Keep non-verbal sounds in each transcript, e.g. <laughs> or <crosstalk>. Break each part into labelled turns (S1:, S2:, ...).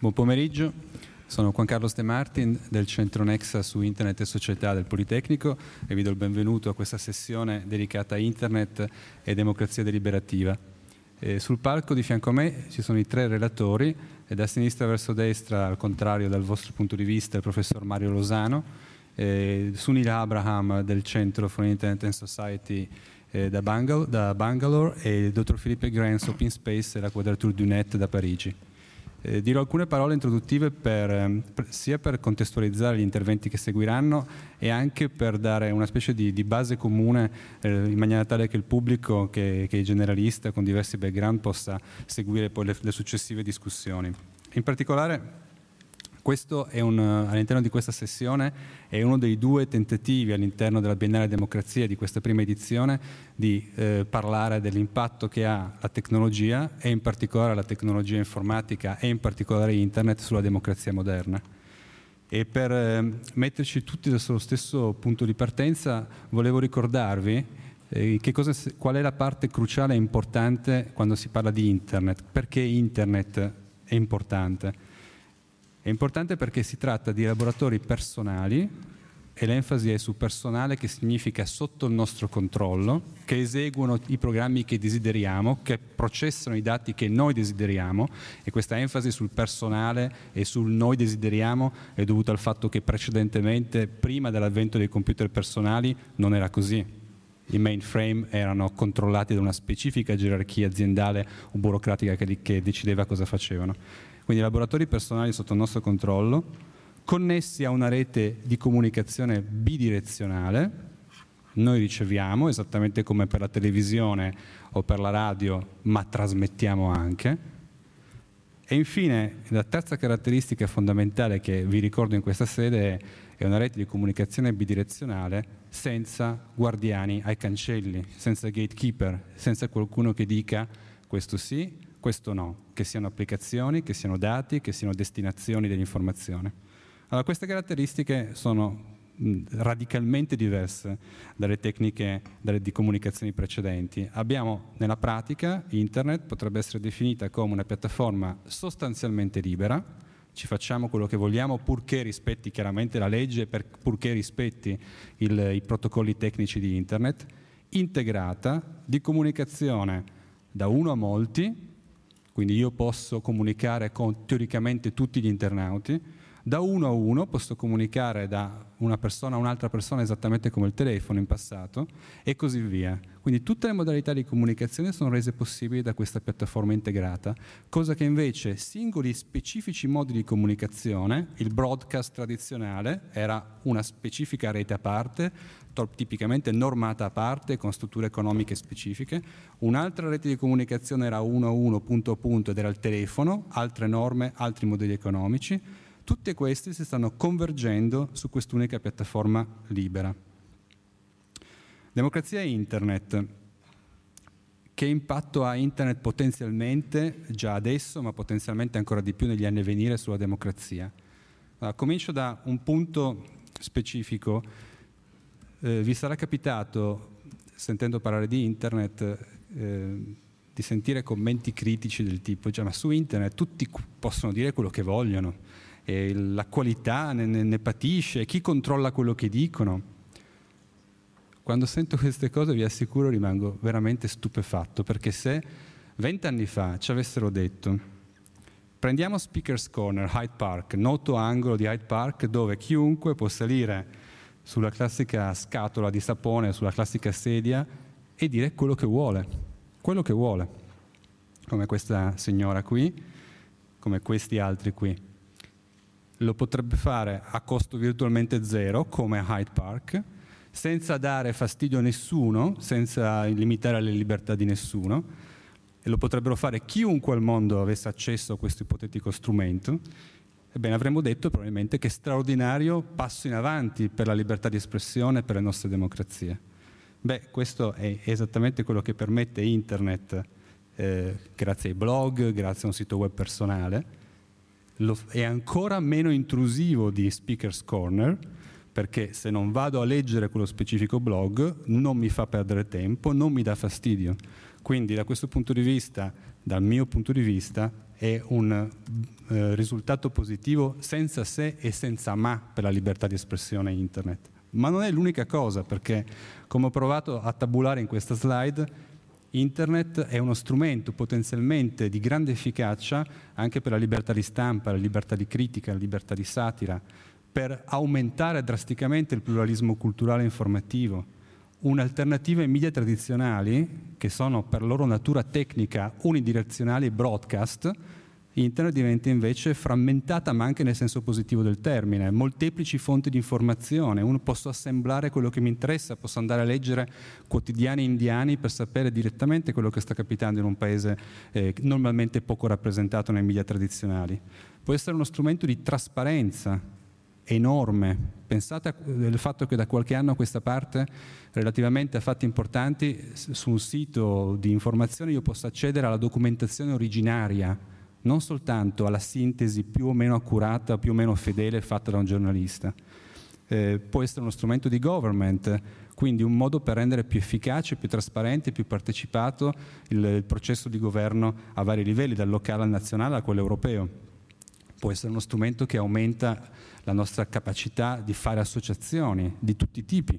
S1: Buon pomeriggio, sono Juan Carlos De Martin del Centro Nexa su Internet e Società del Politecnico e vi do il benvenuto a questa sessione dedicata a Internet e democrazia deliberativa. E sul palco di fianco a me ci sono i tre relatori e da sinistra verso destra, al contrario dal vostro punto di vista, il professor Mario Lozano, Sunil Abraham del Centro for Internet and Society eh, da, Bangal da, Bangalore e il dottor Felipe Grenz, Open Space e la Quadrature du Net da Parigi. Eh, dirò alcune parole introduttive per, ehm, per, sia per contestualizzare gli interventi che seguiranno e anche per dare una specie di, di base comune eh, in maniera tale che il pubblico, che, che è generalista con diversi background, possa seguire poi le, le successive discussioni. In particolare un, all'interno di questa sessione è uno dei due tentativi all'interno della Biennale Democrazia di questa prima edizione di eh, parlare dell'impatto che ha la tecnologia e in particolare la tecnologia informatica e in particolare internet sulla democrazia moderna. E per eh, metterci tutti sullo stesso punto di partenza volevo ricordarvi eh, cosa, qual è la parte cruciale e importante quando si parla di internet, perché internet è importante è importante perché si tratta di laboratori personali e l'enfasi è su personale che significa sotto il nostro controllo, che eseguono i programmi che desideriamo, che processano i dati che noi desideriamo e questa enfasi sul personale e sul noi desideriamo è dovuta al fatto che precedentemente, prima dell'avvento dei computer personali, non era così i mainframe erano controllati da una specifica gerarchia aziendale o burocratica che, che decideva cosa facevano quindi laboratori personali sotto il nostro controllo, connessi a una rete di comunicazione bidirezionale, noi riceviamo esattamente come per la televisione o per la radio, ma trasmettiamo anche. E infine la terza caratteristica fondamentale che vi ricordo in questa sede è una rete di comunicazione bidirezionale senza guardiani ai cancelli, senza gatekeeper, senza qualcuno che dica questo sì, questo no, che siano applicazioni, che siano dati, che siano destinazioni dell'informazione. Allora, queste caratteristiche sono radicalmente diverse dalle tecniche dalle, di comunicazione precedenti. Abbiamo nella pratica internet potrebbe essere definita come una piattaforma sostanzialmente libera, ci facciamo quello che vogliamo purché rispetti chiaramente la legge, per, purché rispetti il, i protocolli tecnici di internet, integrata di comunicazione da uno a molti quindi io posso comunicare con teoricamente tutti gli internauti, da uno a uno posso comunicare da una persona a un'altra persona esattamente come il telefono in passato e così via. Quindi tutte le modalità di comunicazione sono rese possibili da questa piattaforma integrata, cosa che invece singoli specifici modi di comunicazione, il broadcast tradizionale era una specifica rete a parte, tipicamente normata a parte con strutture economiche specifiche, un'altra rete di comunicazione era uno a uno punto a punto ed era il telefono, altre norme, altri modelli economici tutte queste si stanno convergendo su quest'unica piattaforma libera. Democrazia e Internet. Che impatto ha Internet potenzialmente, già adesso, ma potenzialmente ancora di più negli anni a venire sulla democrazia? Allora, comincio da un punto specifico. Eh, vi sarà capitato, sentendo parlare di Internet, eh, di sentire commenti critici del tipo, cioè, ma su Internet tutti possono dire quello che vogliono eh, la qualità ne, ne, ne patisce, chi controlla quello che dicono. Quando sento queste cose vi assicuro rimango veramente stupefatto, perché se vent'anni fa ci avessero detto prendiamo Speaker's Corner, Hyde Park, noto angolo di Hyde Park dove chiunque può salire sulla classica scatola di sapone, sulla classica sedia e dire quello che vuole, quello che vuole, come questa signora qui, come questi altri qui lo potrebbe fare a costo virtualmente zero, come a Hyde Park, senza dare fastidio a nessuno, senza limitare le libertà di nessuno, e lo potrebbero fare chiunque al mondo avesse accesso a questo ipotetico strumento, ebbene avremmo detto probabilmente che straordinario passo in avanti per la libertà di espressione e per le nostre democrazie. Beh, questo è esattamente quello che permette Internet, eh, grazie ai blog, grazie a un sito web personale, lo, è ancora meno intrusivo di Speaker's Corner perché se non vado a leggere quello specifico blog non mi fa perdere tempo, non mi dà fastidio. Quindi da questo punto di vista, dal mio punto di vista, è un eh, risultato positivo senza se e senza ma per la libertà di espressione internet. Ma non è l'unica cosa perché, come ho provato a tabulare in questa slide, Internet è uno strumento potenzialmente di grande efficacia anche per la libertà di stampa, la libertà di critica, la libertà di satira, per aumentare drasticamente il pluralismo culturale e informativo. Un'alternativa ai media tradizionali, che sono per loro natura tecnica unidirezionali e broadcast, Internet diventa invece frammentata, ma anche nel senso positivo del termine, molteplici fonti di informazione, uno posso assemblare quello che mi interessa, posso andare a leggere quotidiani indiani per sapere direttamente quello che sta capitando in un paese eh, normalmente poco rappresentato nei media tradizionali. Può essere uno strumento di trasparenza enorme. Pensate al eh, fatto che da qualche anno a questa parte, relativamente a fatti importanti, su un sito di informazione io posso accedere alla documentazione originaria non soltanto alla sintesi più o meno accurata, più o meno fedele fatta da un giornalista. Eh, può essere uno strumento di government, quindi un modo per rendere più efficace, più trasparente, più partecipato il, il processo di governo a vari livelli, dal locale al nazionale a quello europeo può essere uno strumento che aumenta la nostra capacità di fare associazioni di tutti i tipi,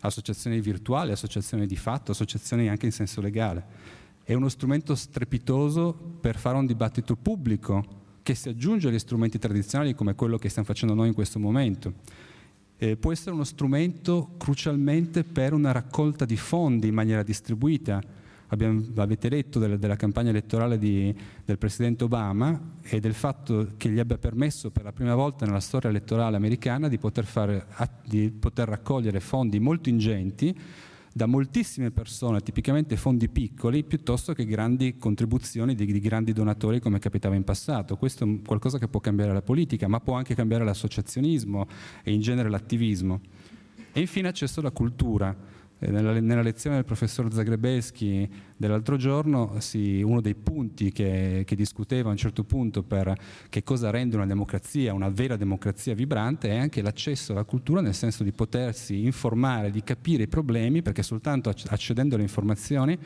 S1: associazioni virtuali, associazioni di fatto, associazioni anche in senso legale è uno strumento strepitoso per fare un dibattito pubblico che si aggiunge agli strumenti tradizionali come quello che stiamo facendo noi in questo momento. Eh, può essere uno strumento crucialmente per una raccolta di fondi in maniera distribuita. Abbiamo, avete letto della, della campagna elettorale di, del Presidente Obama e del fatto che gli abbia permesso per la prima volta nella storia elettorale americana di poter, fare, di poter raccogliere fondi molto ingenti da moltissime persone, tipicamente fondi piccoli, piuttosto che grandi contribuzioni di, di grandi donatori come capitava in passato. Questo è qualcosa che può cambiare la politica, ma può anche cambiare l'associazionismo e in genere l'attivismo. E infine accesso alla cultura eh, nella, nella, lezione del professor Zagrebeschi dell'altro giorno, sì, uno dei punti che, che, discuteva a un certo punto per che cosa rende una democrazia, una vera democrazia vibrante, è anche l'accesso alla cultura nel senso di potersi informare, di capire i problemi, perché soltanto accedendo alle informazioni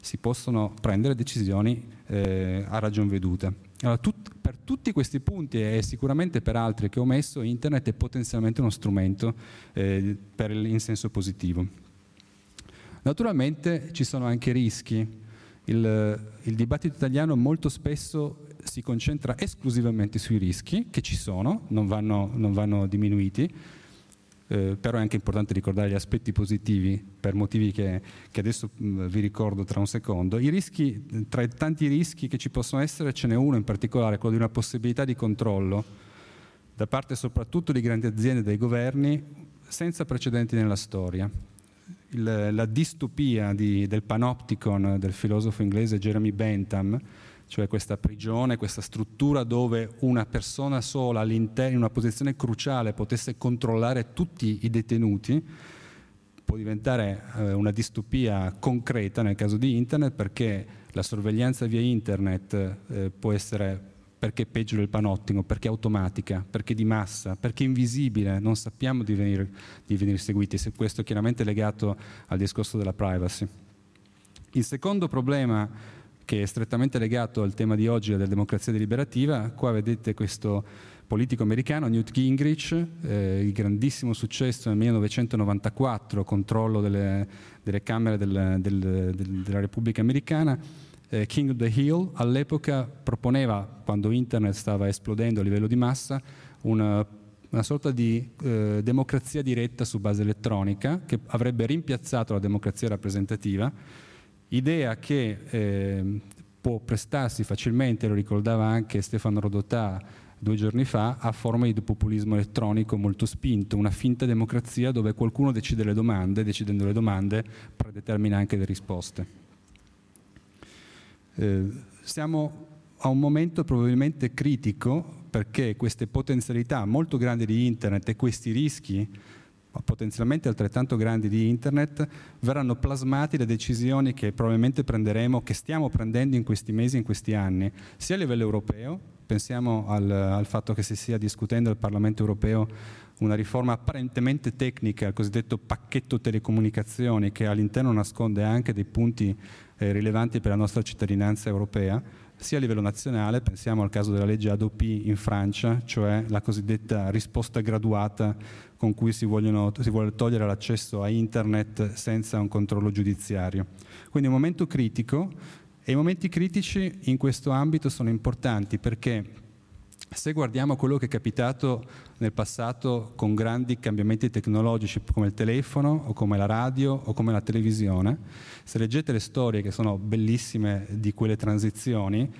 S1: si possono prendere decisioni eh, a ragion veduta. Allora, tut, per tutti questi punti e sicuramente per altri che ho messo, internet è potenzialmente uno strumento eh, per, in senso positivo. Naturalmente ci sono anche rischi. Il, il dibattito italiano molto spesso si concentra esclusivamente sui rischi, che ci sono, non vanno, non vanno diminuiti, eh, però è anche importante ricordare gli aspetti positivi per motivi che, che adesso mm, vi ricordo tra un secondo. I rischi, tra i tanti rischi che ci possono essere ce n'è uno in particolare, quello di una possibilità di controllo da parte soprattutto di grandi aziende e dei governi senza precedenti nella storia il, la distopia di, del panopticon del filosofo inglese Jeremy Bentham, cioè questa prigione, questa struttura dove una persona sola all'interno, in una posizione cruciale, potesse controllare tutti i detenuti, può diventare eh, una distopia concreta nel caso di Internet perché la sorveglianza via Internet eh, può essere perché è peggio del panottimo, perché è automatica, perché è di massa, perché è invisibile, non sappiamo di venire, di venire seguiti, se questo è chiaramente legato al discorso della privacy. Il secondo problema che è strettamente legato al tema di oggi della democrazia deliberativa, qua vedete questo politico americano Newt Gingrich, eh, il grandissimo successo nel 1994, controllo delle, delle Camere del, del, del, della Repubblica Americana, eh, King of the Hill all'epoca proponeva, quando internet stava esplodendo a livello di massa, una, una sorta di eh, democrazia diretta su base elettronica che avrebbe rimpiazzato la democrazia rappresentativa, idea che eh, può prestarsi facilmente, lo ricordava anche Stefano Rodotà due giorni fa, a forme di populismo elettronico molto spinto, una finta democrazia dove qualcuno decide le domande, decidendo le domande predetermina anche le risposte. Eh, siamo a un momento probabilmente critico perché queste potenzialità molto grandi di Internet e questi rischi potenzialmente altrettanto grandi di Internet verranno plasmati da decisioni che probabilmente prenderemo, che stiamo prendendo in questi mesi, in questi anni, sia a livello europeo, pensiamo al, al fatto che si stia discutendo al Parlamento europeo una riforma apparentemente tecnica, il cosiddetto pacchetto telecomunicazioni, che all'interno nasconde anche dei punti eh, rilevanti per la nostra cittadinanza europea, sia a livello nazionale, pensiamo al caso della legge ADOP in Francia, cioè la cosiddetta risposta graduata con cui si, vogliono, si vuole togliere l'accesso a internet senza un controllo giudiziario. Quindi è un momento critico e i momenti critici in questo ambito sono importanti perché se guardiamo quello che è capitato nel passato con grandi cambiamenti tecnologici come il telefono o come la radio o come la televisione, se leggete le storie che sono bellissime di quelle transizioni,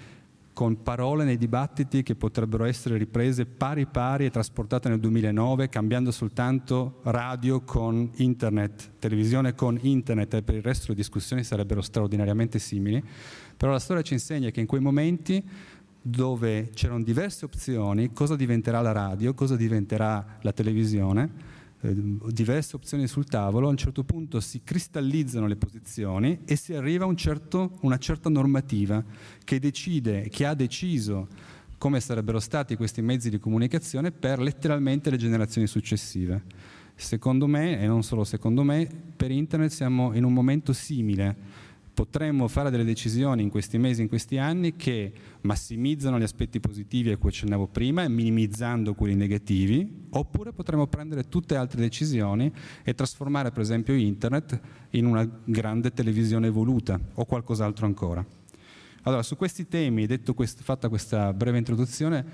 S1: con parole nei dibattiti che potrebbero essere riprese pari pari e trasportate nel 2009, cambiando soltanto radio con internet, televisione con internet e per il resto le discussioni sarebbero straordinariamente simili, però la storia ci insegna che in quei momenti dove c'erano diverse opzioni, cosa diventerà la radio, cosa diventerà la televisione, eh, diverse opzioni sul tavolo, a un certo punto si cristallizzano le posizioni e si arriva a un certo, una certa normativa che decide, che ha deciso come sarebbero stati questi mezzi di comunicazione per letteralmente le generazioni successive. Secondo me, e non solo secondo me, per Internet siamo in un momento simile potremmo fare delle decisioni in questi mesi, in questi anni, che massimizzano gli aspetti positivi a cui accennavo prima, e minimizzando quelli negativi, oppure potremmo prendere tutte altre decisioni e trasformare per esempio internet in una grande televisione evoluta o qualcos'altro ancora. Allora, su questi temi, detto quest fatta questa breve introduzione,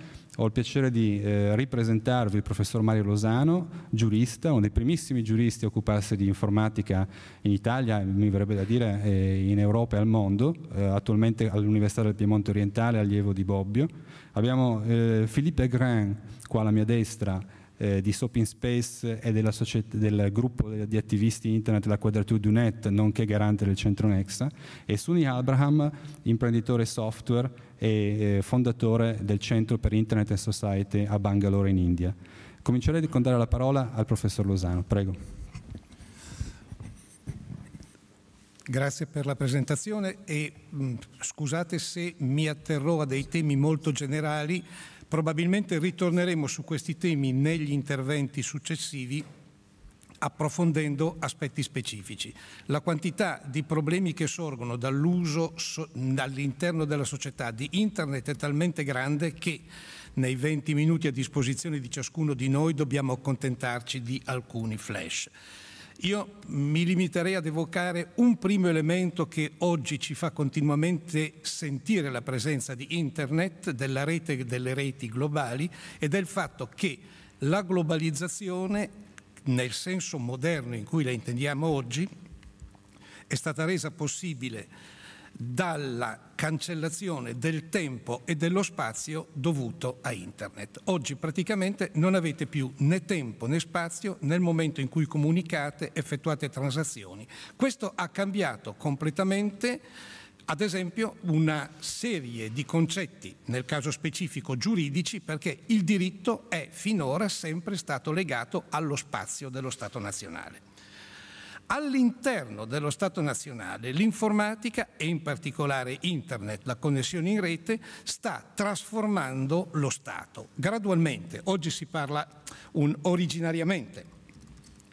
S1: ho il piacere di eh, ripresentarvi il professor Mario Losano, giurista, uno dei primissimi giuristi a occuparsi di informatica in Italia, mi verrebbe da dire eh, in Europa e al mondo, eh, attualmente all'Università del Piemonte Orientale, allievo di Bobbio. Abbiamo eh, Philippe Grain qua alla mia destra, eh, di Soap in Space e del gruppo di attivisti internet La Quadratura du Net, nonché garante del centro Nexa, e Suni Abraham, imprenditore software e fondatore del Centro per Internet and Society a Bangalore in India. Comincerei con dare la parola al professor Lozano, prego.
S2: Grazie per la presentazione e mh, mm, scusate se mi atterrò a dei temi molto generali, probabilmente ritorneremo su questi temi negli interventi successivi approfondendo aspetti specifici. La quantità di problemi che sorgono dall'uso so, all'interno della società di Internet è talmente grande che nei 20 minuti a disposizione di ciascuno di noi dobbiamo accontentarci di alcuni flash. Io mi limiterei ad evocare un primo elemento che oggi ci fa continuamente sentire la presenza di Internet, della rete, delle reti globali e del fatto che la globalizzazione nel senso moderno in cui la intendiamo oggi, è stata resa possibile dalla cancellazione del tempo e dello spazio dovuto a Internet. Oggi praticamente non avete più né tempo né spazio nel momento in cui comunicate, effettuate transazioni. Questo ha cambiato completamente ad esempio una serie di concetti, nel caso specifico giuridici, perché il diritto è finora sempre stato legato allo spazio dello Stato nazionale. All'interno dello Stato nazionale l'informatica e in particolare Internet, la connessione in rete, sta trasformando lo Stato gradualmente. Oggi si parla un originariamente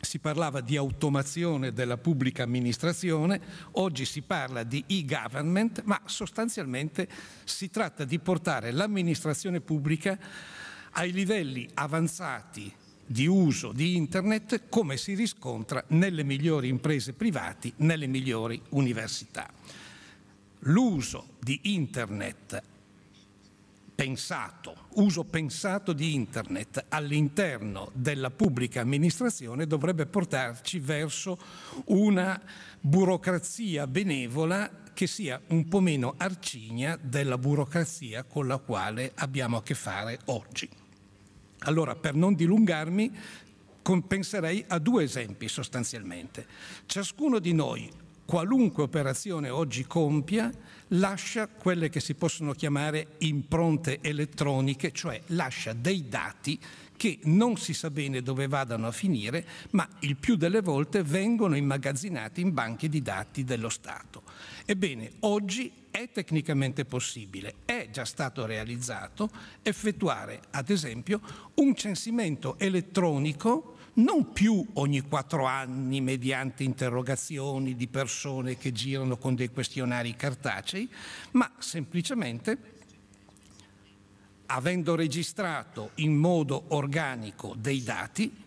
S2: si parlava di automazione della pubblica amministrazione, oggi si parla di e-government, ma sostanzialmente si tratta di portare l'amministrazione pubblica ai livelli avanzati di uso di Internet come si riscontra nelle migliori imprese private, nelle migliori università. L'uso di Internet pensato, uso pensato di Internet all'interno della pubblica amministrazione dovrebbe portarci verso una burocrazia benevola che sia un po' meno arcigna della burocrazia con la quale abbiamo a che fare oggi. Allora, per non dilungarmi, penserei a due esempi sostanzialmente. Ciascuno di noi, qualunque operazione oggi compia, lascia quelle che si possono chiamare impronte elettroniche, cioè lascia dei dati che non si sa bene dove vadano a finire, ma il più delle volte vengono immagazzinati in banche di dati dello Stato. Ebbene, oggi è tecnicamente possibile, è già stato realizzato, effettuare ad esempio un censimento elettronico non più ogni quattro anni mediante interrogazioni di persone che girano con dei questionari cartacei, ma semplicemente avendo registrato in modo organico dei dati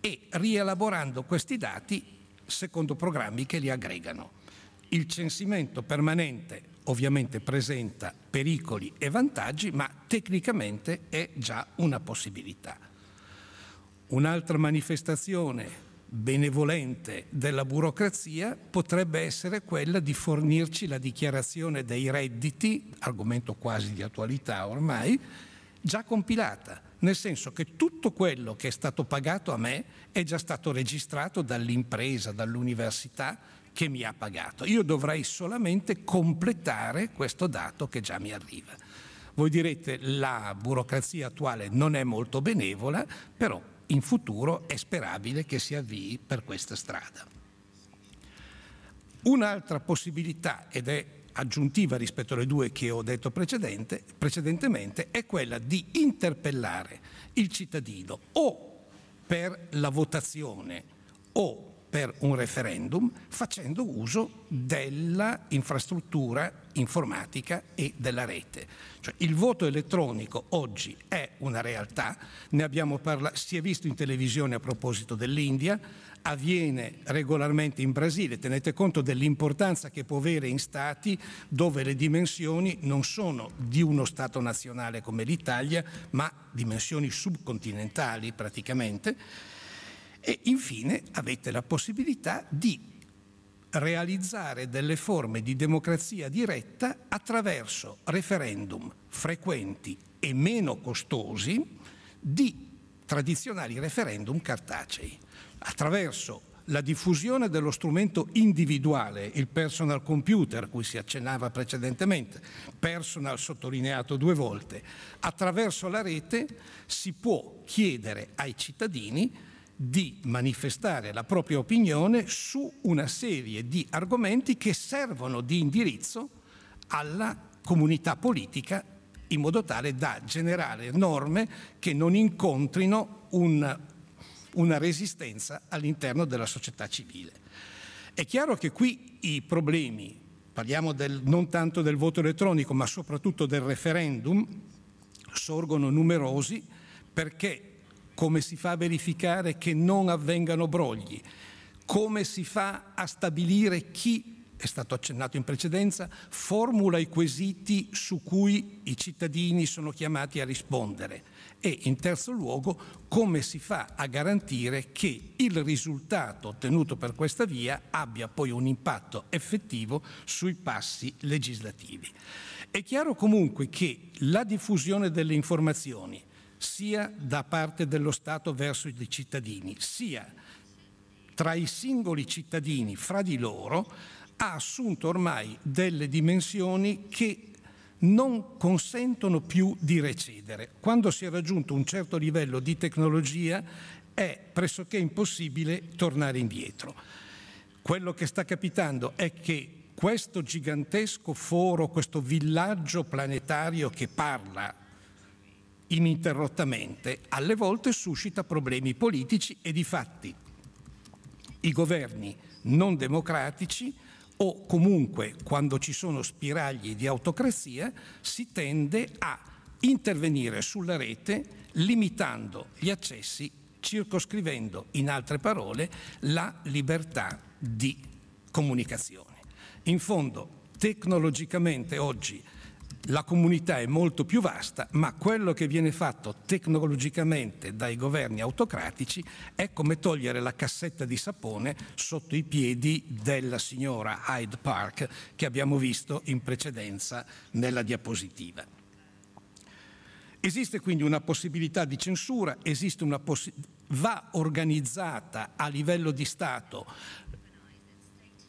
S2: e rielaborando questi dati secondo programmi che li aggregano. Il censimento permanente ovviamente presenta pericoli e vantaggi, ma tecnicamente è già una possibilità. Un'altra manifestazione benevolente della burocrazia potrebbe essere quella di fornirci la dichiarazione dei redditi, argomento quasi di attualità ormai, già compilata, nel senso che tutto quello che è stato pagato a me è già stato registrato dall'impresa, dall'università che mi ha pagato. Io dovrei solamente completare questo dato che già mi arriva. Voi direte la burocrazia attuale non è molto benevola, però in futuro è sperabile che si avvii per questa strada. Un'altra possibilità, ed è aggiuntiva rispetto alle due che ho detto precedentemente, è quella di interpellare il cittadino o per la votazione o per un referendum facendo uso dell'infrastruttura informatica e della rete. Cioè, il voto elettronico oggi è una realtà, parla- si è visto in televisione a proposito dell'India, avviene regolarmente in Brasile, tenete conto dell'importanza che può avere in stati dove le dimensioni non sono di uno Stato nazionale come l'Italia, ma dimensioni subcontinentali praticamente e infine avete la possibilità di realizzare delle forme di democrazia diretta attraverso referendum frequenti e meno costosi di tradizionali referendum cartacei, attraverso la diffusione dello strumento individuale, il personal computer, a cui si accennava precedentemente, personal sottolineato due volte, attraverso la rete si può chiedere ai cittadini di manifestare la propria opinione su una serie di argomenti che servono di indirizzo alla comunità politica in modo tale da generare norme che non incontrino un, una resistenza all'interno della società civile. È chiaro che qui i problemi, parliamo del, non tanto del voto elettronico ma soprattutto del referendum, sorgono numerosi perché come si fa a verificare che non avvengano brogli, come si fa a stabilire chi è stato accennato in precedenza, formula i quesiti su cui i cittadini sono chiamati a rispondere e in terzo luogo come si fa a garantire che il risultato ottenuto per questa via abbia poi un impatto effettivo sui passi legislativi. È chiaro comunque che la diffusione delle informazioni sia da parte dello Stato verso i cittadini, sia tra i singoli cittadini fra di loro, ha assunto ormai delle dimensioni che non consentono più di recedere. Quando si è raggiunto un certo livello di tecnologia è pressoché impossibile tornare indietro. Quello che sta capitando è che questo gigantesco foro, questo villaggio planetario che parla ininterrottamente, alle volte suscita problemi politici e di fatti. I governi non democratici o comunque quando ci sono spiragli di autocrazia si tende a intervenire sulla rete limitando gli accessi, circoscrivendo in altre parole la libertà di comunicazione. In fondo, tecnologicamente oggi la comunità è molto più vasta, ma quello che viene fatto tecnologicamente dai governi autocratici è come togliere la cassetta di sapone sotto i piedi della signora Hyde Park che abbiamo visto in precedenza nella diapositiva. Esiste quindi una possibilità di censura, esiste una possibilità va organizzata a livello di Stato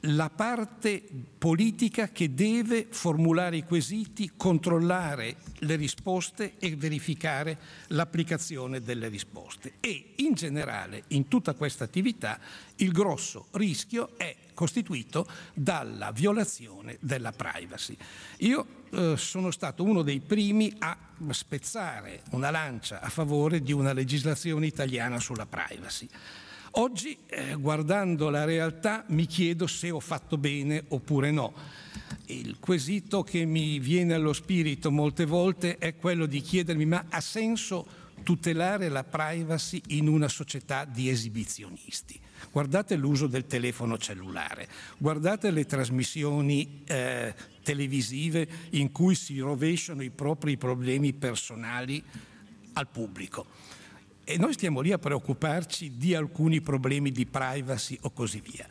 S2: la parte politica che deve formulare i quesiti, controllare le risposte e verificare l'applicazione delle risposte. E in generale, in tutta questa attività, il grosso rischio è costituito dalla violazione della privacy. Io eh, sono stato uno dei primi a spezzare una lancia a favore di una legislazione italiana sulla privacy. Oggi, eh, guardando la realtà, mi chiedo se ho fatto bene oppure no. Il quesito che mi viene allo spirito molte volte è quello di chiedermi ma ha senso tutelare la privacy in una società di esibizionisti. Guardate l'uso del telefono cellulare, guardate le trasmissioni eh, televisive in cui si rovesciano i propri problemi personali al pubblico e noi stiamo lì a preoccuparci di alcuni problemi di privacy o così via.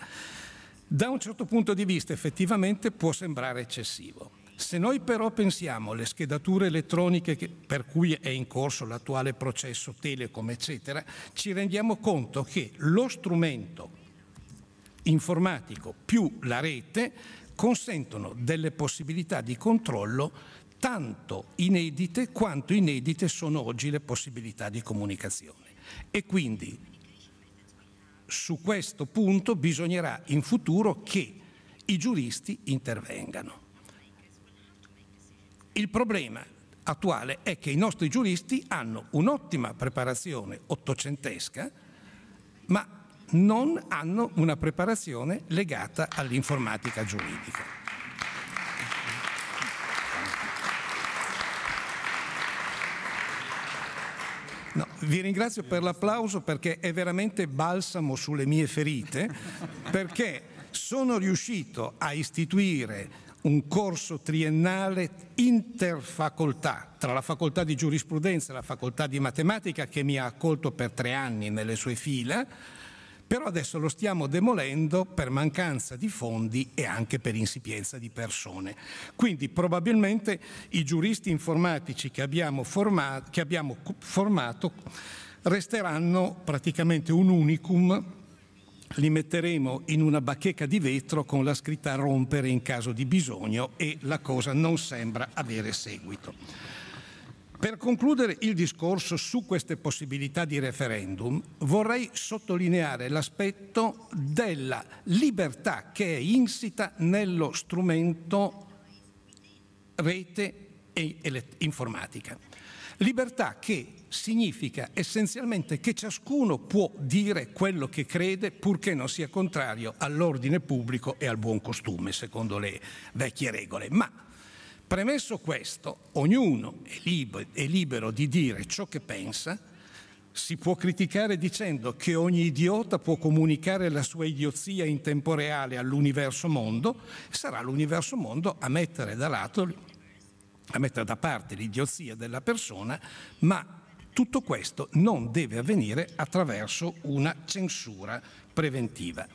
S2: Da un certo punto di vista effettivamente può sembrare eccessivo. Se noi però pensiamo alle schedature elettroniche che, per cui è in corso l'attuale processo Telecom, eccetera, ci rendiamo conto che lo strumento informatico più la rete consentono delle possibilità di controllo tanto inedite quanto inedite sono oggi le possibilità di comunicazione. E quindi su questo punto bisognerà in futuro che i giuristi intervengano. Il problema attuale è che i nostri giuristi hanno un'ottima preparazione ottocentesca, ma non hanno una preparazione legata all'informatica giuridica. Vi ringrazio per l'applauso perché è veramente balsamo sulle mie ferite, perché sono riuscito a istituire un corso triennale interfacoltà tra la facoltà di giurisprudenza e la facoltà di matematica che mi ha accolto per tre anni nelle sue fila però adesso lo stiamo demolendo per mancanza di fondi e anche per insipienza di persone. Quindi probabilmente i giuristi informatici che abbiamo, formato, che abbiamo formato resteranno praticamente un unicum li metteremo in una bacheca di vetro con la scritta rompere in caso di bisogno e la cosa non sembra avere seguito. Per concludere il discorso su queste possibilità di referendum, vorrei sottolineare l'aspetto della libertà che è insita nello strumento rete e informatica. Libertà che significa essenzialmente che ciascuno può dire quello che crede purché non sia contrario all'ordine pubblico e al buon costume, secondo le vecchie regole. Ma Premesso questo, ognuno è libero, è libero di dire ciò che pensa, si può criticare dicendo che ogni idiota può comunicare la sua idiozia in tempo reale all'universo mondo, sarà l'universo mondo a mettere da lato, a mettere da parte l'idiozia della persona, ma tutto questo non deve avvenire attraverso una censura preventiva.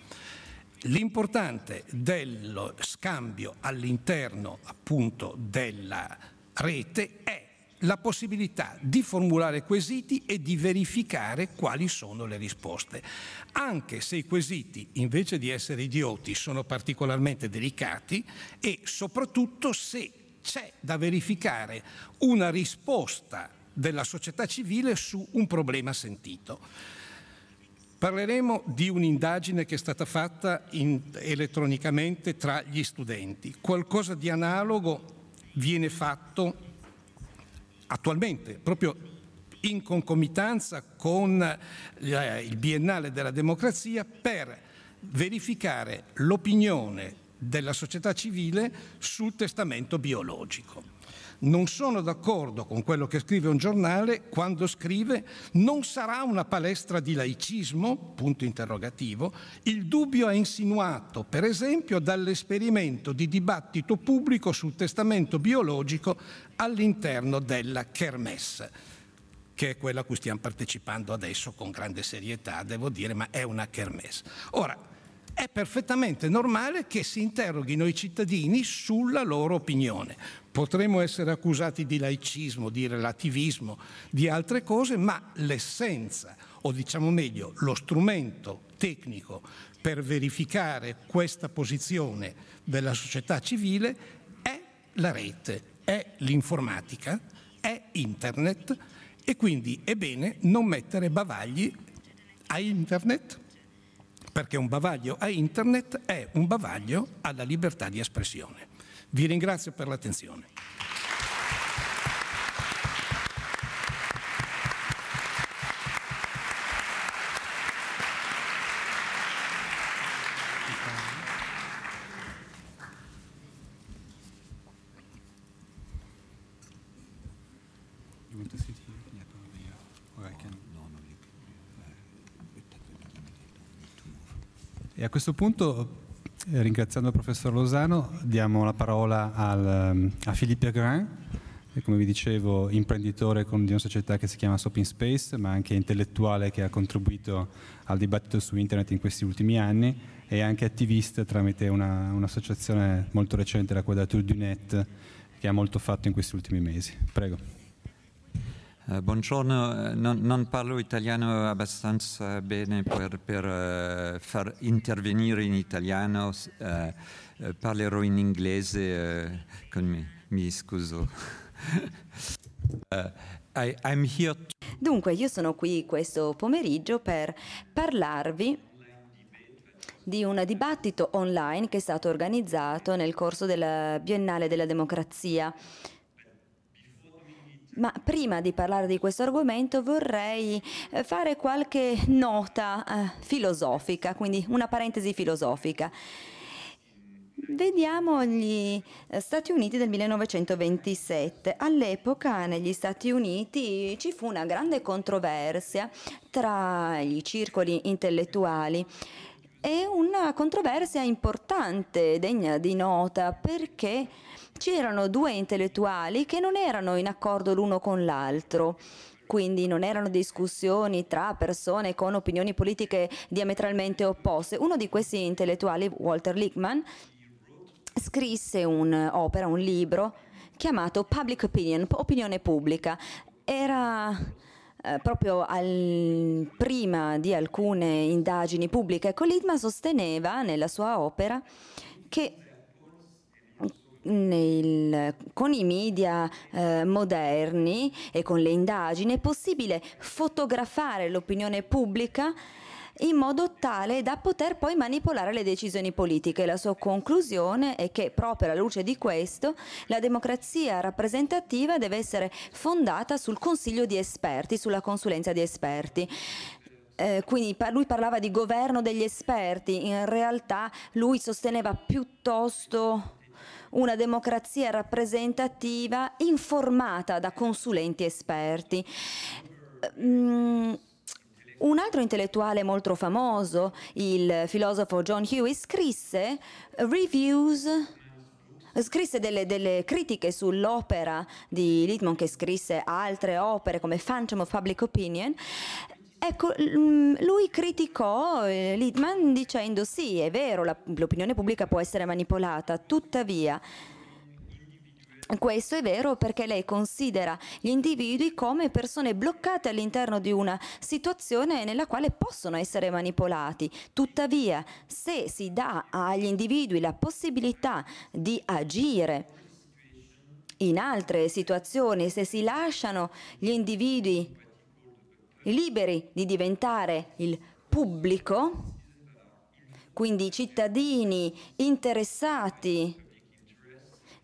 S2: L'importante dello scambio all'interno appunto della rete è la possibilità di formulare quesiti e di verificare quali sono le risposte. Anche se i quesiti, invece di essere idioti, sono particolarmente delicati e soprattutto se c'è da verificare una risposta della società civile su un problema sentito. Parleremo di un'indagine che è stata fatta in, elettronicamente tra gli studenti. Qualcosa di analogo viene fatto attualmente, proprio in concomitanza con eh, il biennale della democrazia per verificare l'opinione della società civile sul testamento biologico non sono d'accordo con quello che scrive un giornale quando scrive non sarà una palestra di laicismo, punto interrogativo, il dubbio è insinuato per esempio dall'esperimento di dibattito pubblico sul testamento biologico all'interno della Kermesse che è quella a cui stiamo partecipando adesso con grande serietà, devo dire, ma è una kermesse. Ora, è perfettamente normale che si interroghino i cittadini sulla loro opinione. Potremmo essere accusati di laicismo, di relativismo, di altre cose, ma l'essenza, o diciamo meglio, lo strumento tecnico per verificare questa posizione della società civile è la rete, è l'informatica, è internet e quindi è bene non mettere bavagli a internet perché un bavaglio a internet è un bavaglio alla libertà di espressione. Vi ringrazio per l'attenzione.
S1: E a questo punto eh, ringraziando il professor Lozano diamo la parola al, ehm, a Philippe Grain, come vi dicevo imprenditore con, di una società che si chiama Sopin Space, ma anche intellettuale che ha contribuito al dibattito su internet in questi ultimi anni e anche attivista tramite un'associazione un molto recente, la Quadrature du Net, che ha molto fatto in questi ultimi mesi. Prego. Eh, buongiorno, eh, non, non, parlo italiano abbastanza bene per, per uh, far intervenire in italiano, uh, parlerò in inglese, mi, mi, scuso. <laughs> I, to...
S3: Dunque, io sono qui questo pomeriggio per parlarvi di un dibattito online che è stato organizzato nel corso della Biennale della Democrazia ma prima di parlare di questo argomento vorrei eh, fare qualche nota eh, filosofica, quindi una parentesi filosofica. Vediamo gli eh, Stati Uniti del 1927. All'epoca negli Stati Uniti ci fu una grande controversia tra i circoli intellettuali. e una controversia importante, degna di nota, perché c'erano due intellettuali che non erano in accordo l'uno con l'altro. Quindi non erano discussioni tra persone con opinioni politiche diametralmente opposte. Uno di questi intellettuali, Walter Lickman, scrisse un'opera, un libro chiamato Public Opinion, opinione pubblica. Era eh, proprio al, prima di alcune indagini pubbliche. Ecco, Littman sosteneva nella sua opera che nel, con i media eh, moderni e con le indagini è possibile fotografare l'opinione pubblica in modo tale da poter poi manipolare le decisioni politiche. La sua conclusione è che proprio alla luce di questo la democrazia rappresentativa deve essere fondata sul consiglio di esperti, sulla consulenza di esperti. Eh, quindi lui parlava di governo degli esperti, in realtà lui sosteneva piuttosto una democrazia rappresentativa informata da consulenti esperti. Mm, un altro intellettuale molto famoso, il filosofo John Huey, scrisse reviews scrisse delle, delle critiche sull'opera di Littman che scrisse altre opere come Phantom of Public Opinion Ecco, mm, lui criticò eh, Littman dicendo sì, è vero, l'opinione pubblica può essere manipolata, tuttavia questo è vero perché lei considera gli individui come persone bloccate all'interno di una situazione nella quale possono essere manipolati. Tuttavia, se si dà agli individui la possibilità di agire in altre situazioni, se si lasciano gli individui liberi di diventare il pubblico, quindi i cittadini interessati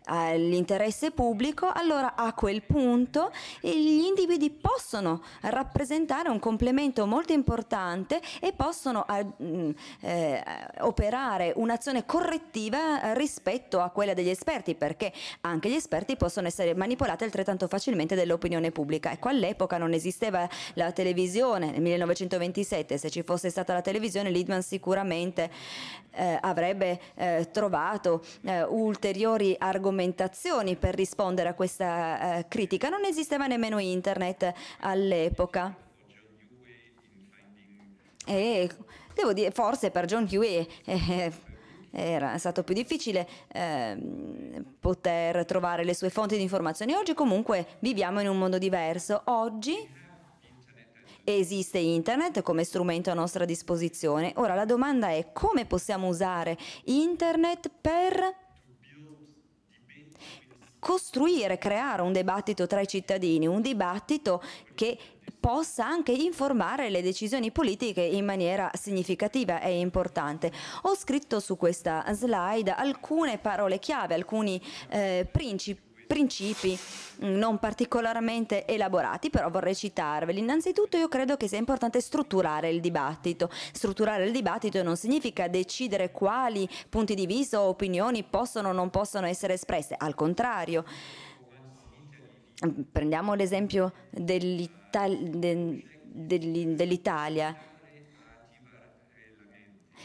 S3: all'interesse pubblico, allora a quel punto eh, gli individui possono rappresentare un complemento molto importante e possono mm, eh, operare un'azione correttiva rispetto a quella degli esperti, perché anche gli esperti possono essere manipolati altrettanto facilmente dell'opinione pubblica. Ecco, all'epoca non esisteva la televisione, nel 1927 se ci fosse stata la televisione Lidman sicuramente eh, avrebbe eh, trovato eh, ulteriori argomenti argomentazioni per rispondere a questa eh, critica. Non esisteva nemmeno internet all'epoca. E devo dire, forse per John Huey eh, eh era stato più difficile eh, poter trovare le sue fonti di informazioni. Oggi comunque viviamo in un mondo diverso. Oggi esiste internet come strumento a nostra disposizione. Ora la domanda è come possiamo usare internet per costruire, creare un dibattito tra i cittadini, un dibattito che possa anche informare le decisioni politiche in maniera significativa e importante. Ho scritto su questa slide alcune parole chiave, alcuni eh, principi principi mm, non particolarmente elaborati, però vorrei citarveli. Innanzitutto io credo che sia importante strutturare il dibattito. Strutturare il dibattito non significa decidere quali punti di vista o opinioni possono o non possono essere espresse, al contrario. Mm, prendiamo l'esempio dell'Italia.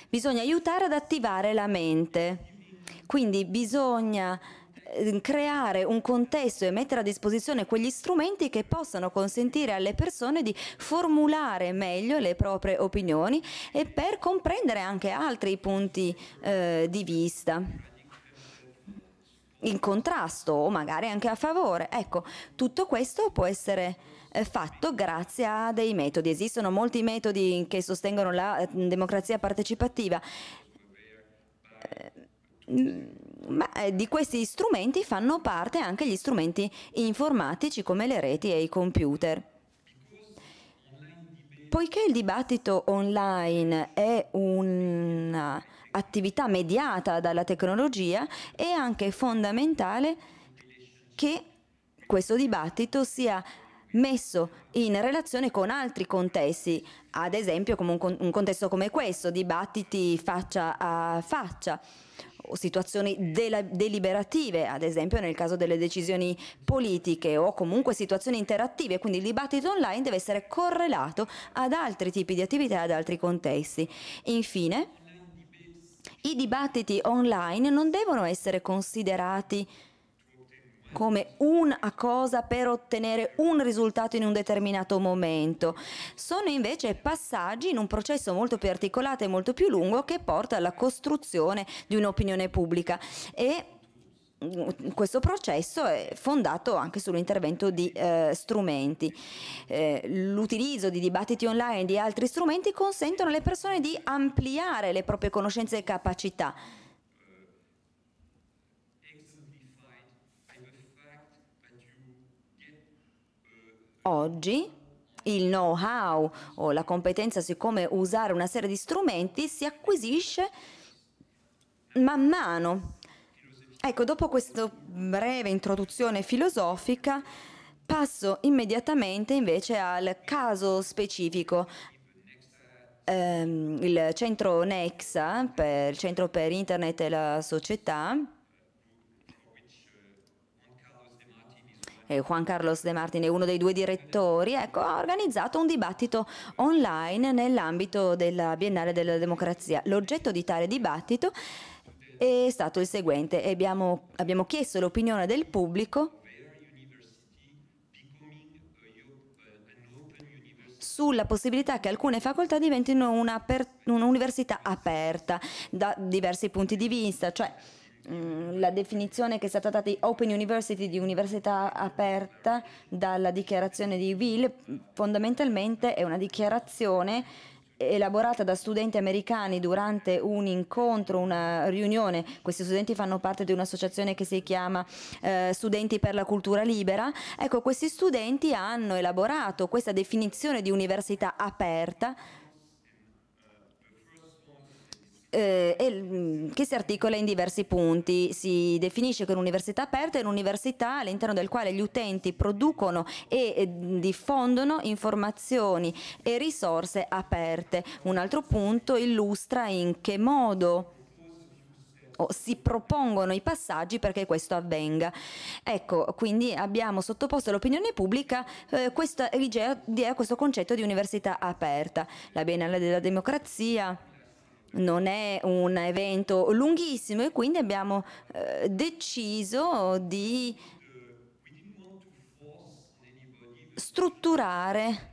S3: Bisogna aiutare ad attivare la mente, quindi bisogna Ehm, creare un contesto e mettere a disposizione quegli strumenti che possano consentire alle persone di formulare meglio le proprie opinioni e per comprendere anche altri punti eh, di vista in contrasto o magari anche a favore. Ecco, tutto questo può essere eh, fatto grazie a dei metodi. Esistono molti metodi che sostengono la eh, democrazia partecipativa. Eh, mm, ma eh, di questi strumenti fanno parte anche gli strumenti informatici come le reti e i computer. Poiché il dibattito online è un'attività mediata dalla tecnologia, è anche fondamentale che questo dibattito sia messo in relazione con altri contesti, ad esempio come un, contesto come questo, dibattiti faccia a faccia situazioni dela- deliberative, ad esempio nel caso delle decisioni politiche o comunque situazioni interattive, quindi il dibattito online deve essere correlato ad altri tipi di attività e ad altri contesti. Infine, i dibattiti online non devono essere considerati come una cosa per ottenere un risultato in un determinato momento. Sono invece passaggi in un processo molto più articolato e molto più lungo che porta alla costruzione di un'opinione pubblica e mm, questo processo è fondato anche sull'intervento di eh, strumenti. Eh, l'utilizzo di dibattiti online e di altri strumenti consentono alle persone di ampliare le proprie conoscenze e capacità Oggi il know-how o la competenza su come usare una serie di strumenti si acquisisce man mano. Ecco, dopo questa breve introduzione filosofica, passo immediatamente invece al caso specifico. Ehm, il centro Nexa, per, il centro per Internet e la società, eh, Juan Carlos De Martin è uno dei due direttori, ecco, ha organizzato un dibattito online nell'ambito della Biennale della Democrazia. L'oggetto di tale dibattito è stato il seguente, abbiamo, abbiamo chiesto l'opinione del pubblico sulla possibilità che alcune facoltà diventino un'università aperta da diversi punti di vista, cioè Mm, la definizione che è stata data di Open University, di università aperta, dalla dichiarazione di Will, fondamentalmente è una dichiarazione elaborata da studenti americani durante un incontro, una riunione. Questi studenti fanno parte di un'associazione che si chiama eh, Studenti per la Cultura Libera. Ecco, questi studenti hanno elaborato questa definizione di università aperta eh, mm, che si articola in diversi punti. Si definisce che un'università aperta è un'università all'interno del quale gli utenti producono e, diffondono informazioni e risorse aperte. Un altro punto illustra in che modo si propongono i passaggi perché questo avvenga. Ecco, quindi abbiamo sottoposto all'opinione pubblica eh, questa idea, eh, questo concetto di università aperta. La Biennale della Democrazia non è un evento lunghissimo e quindi abbiamo eh, deciso di strutturare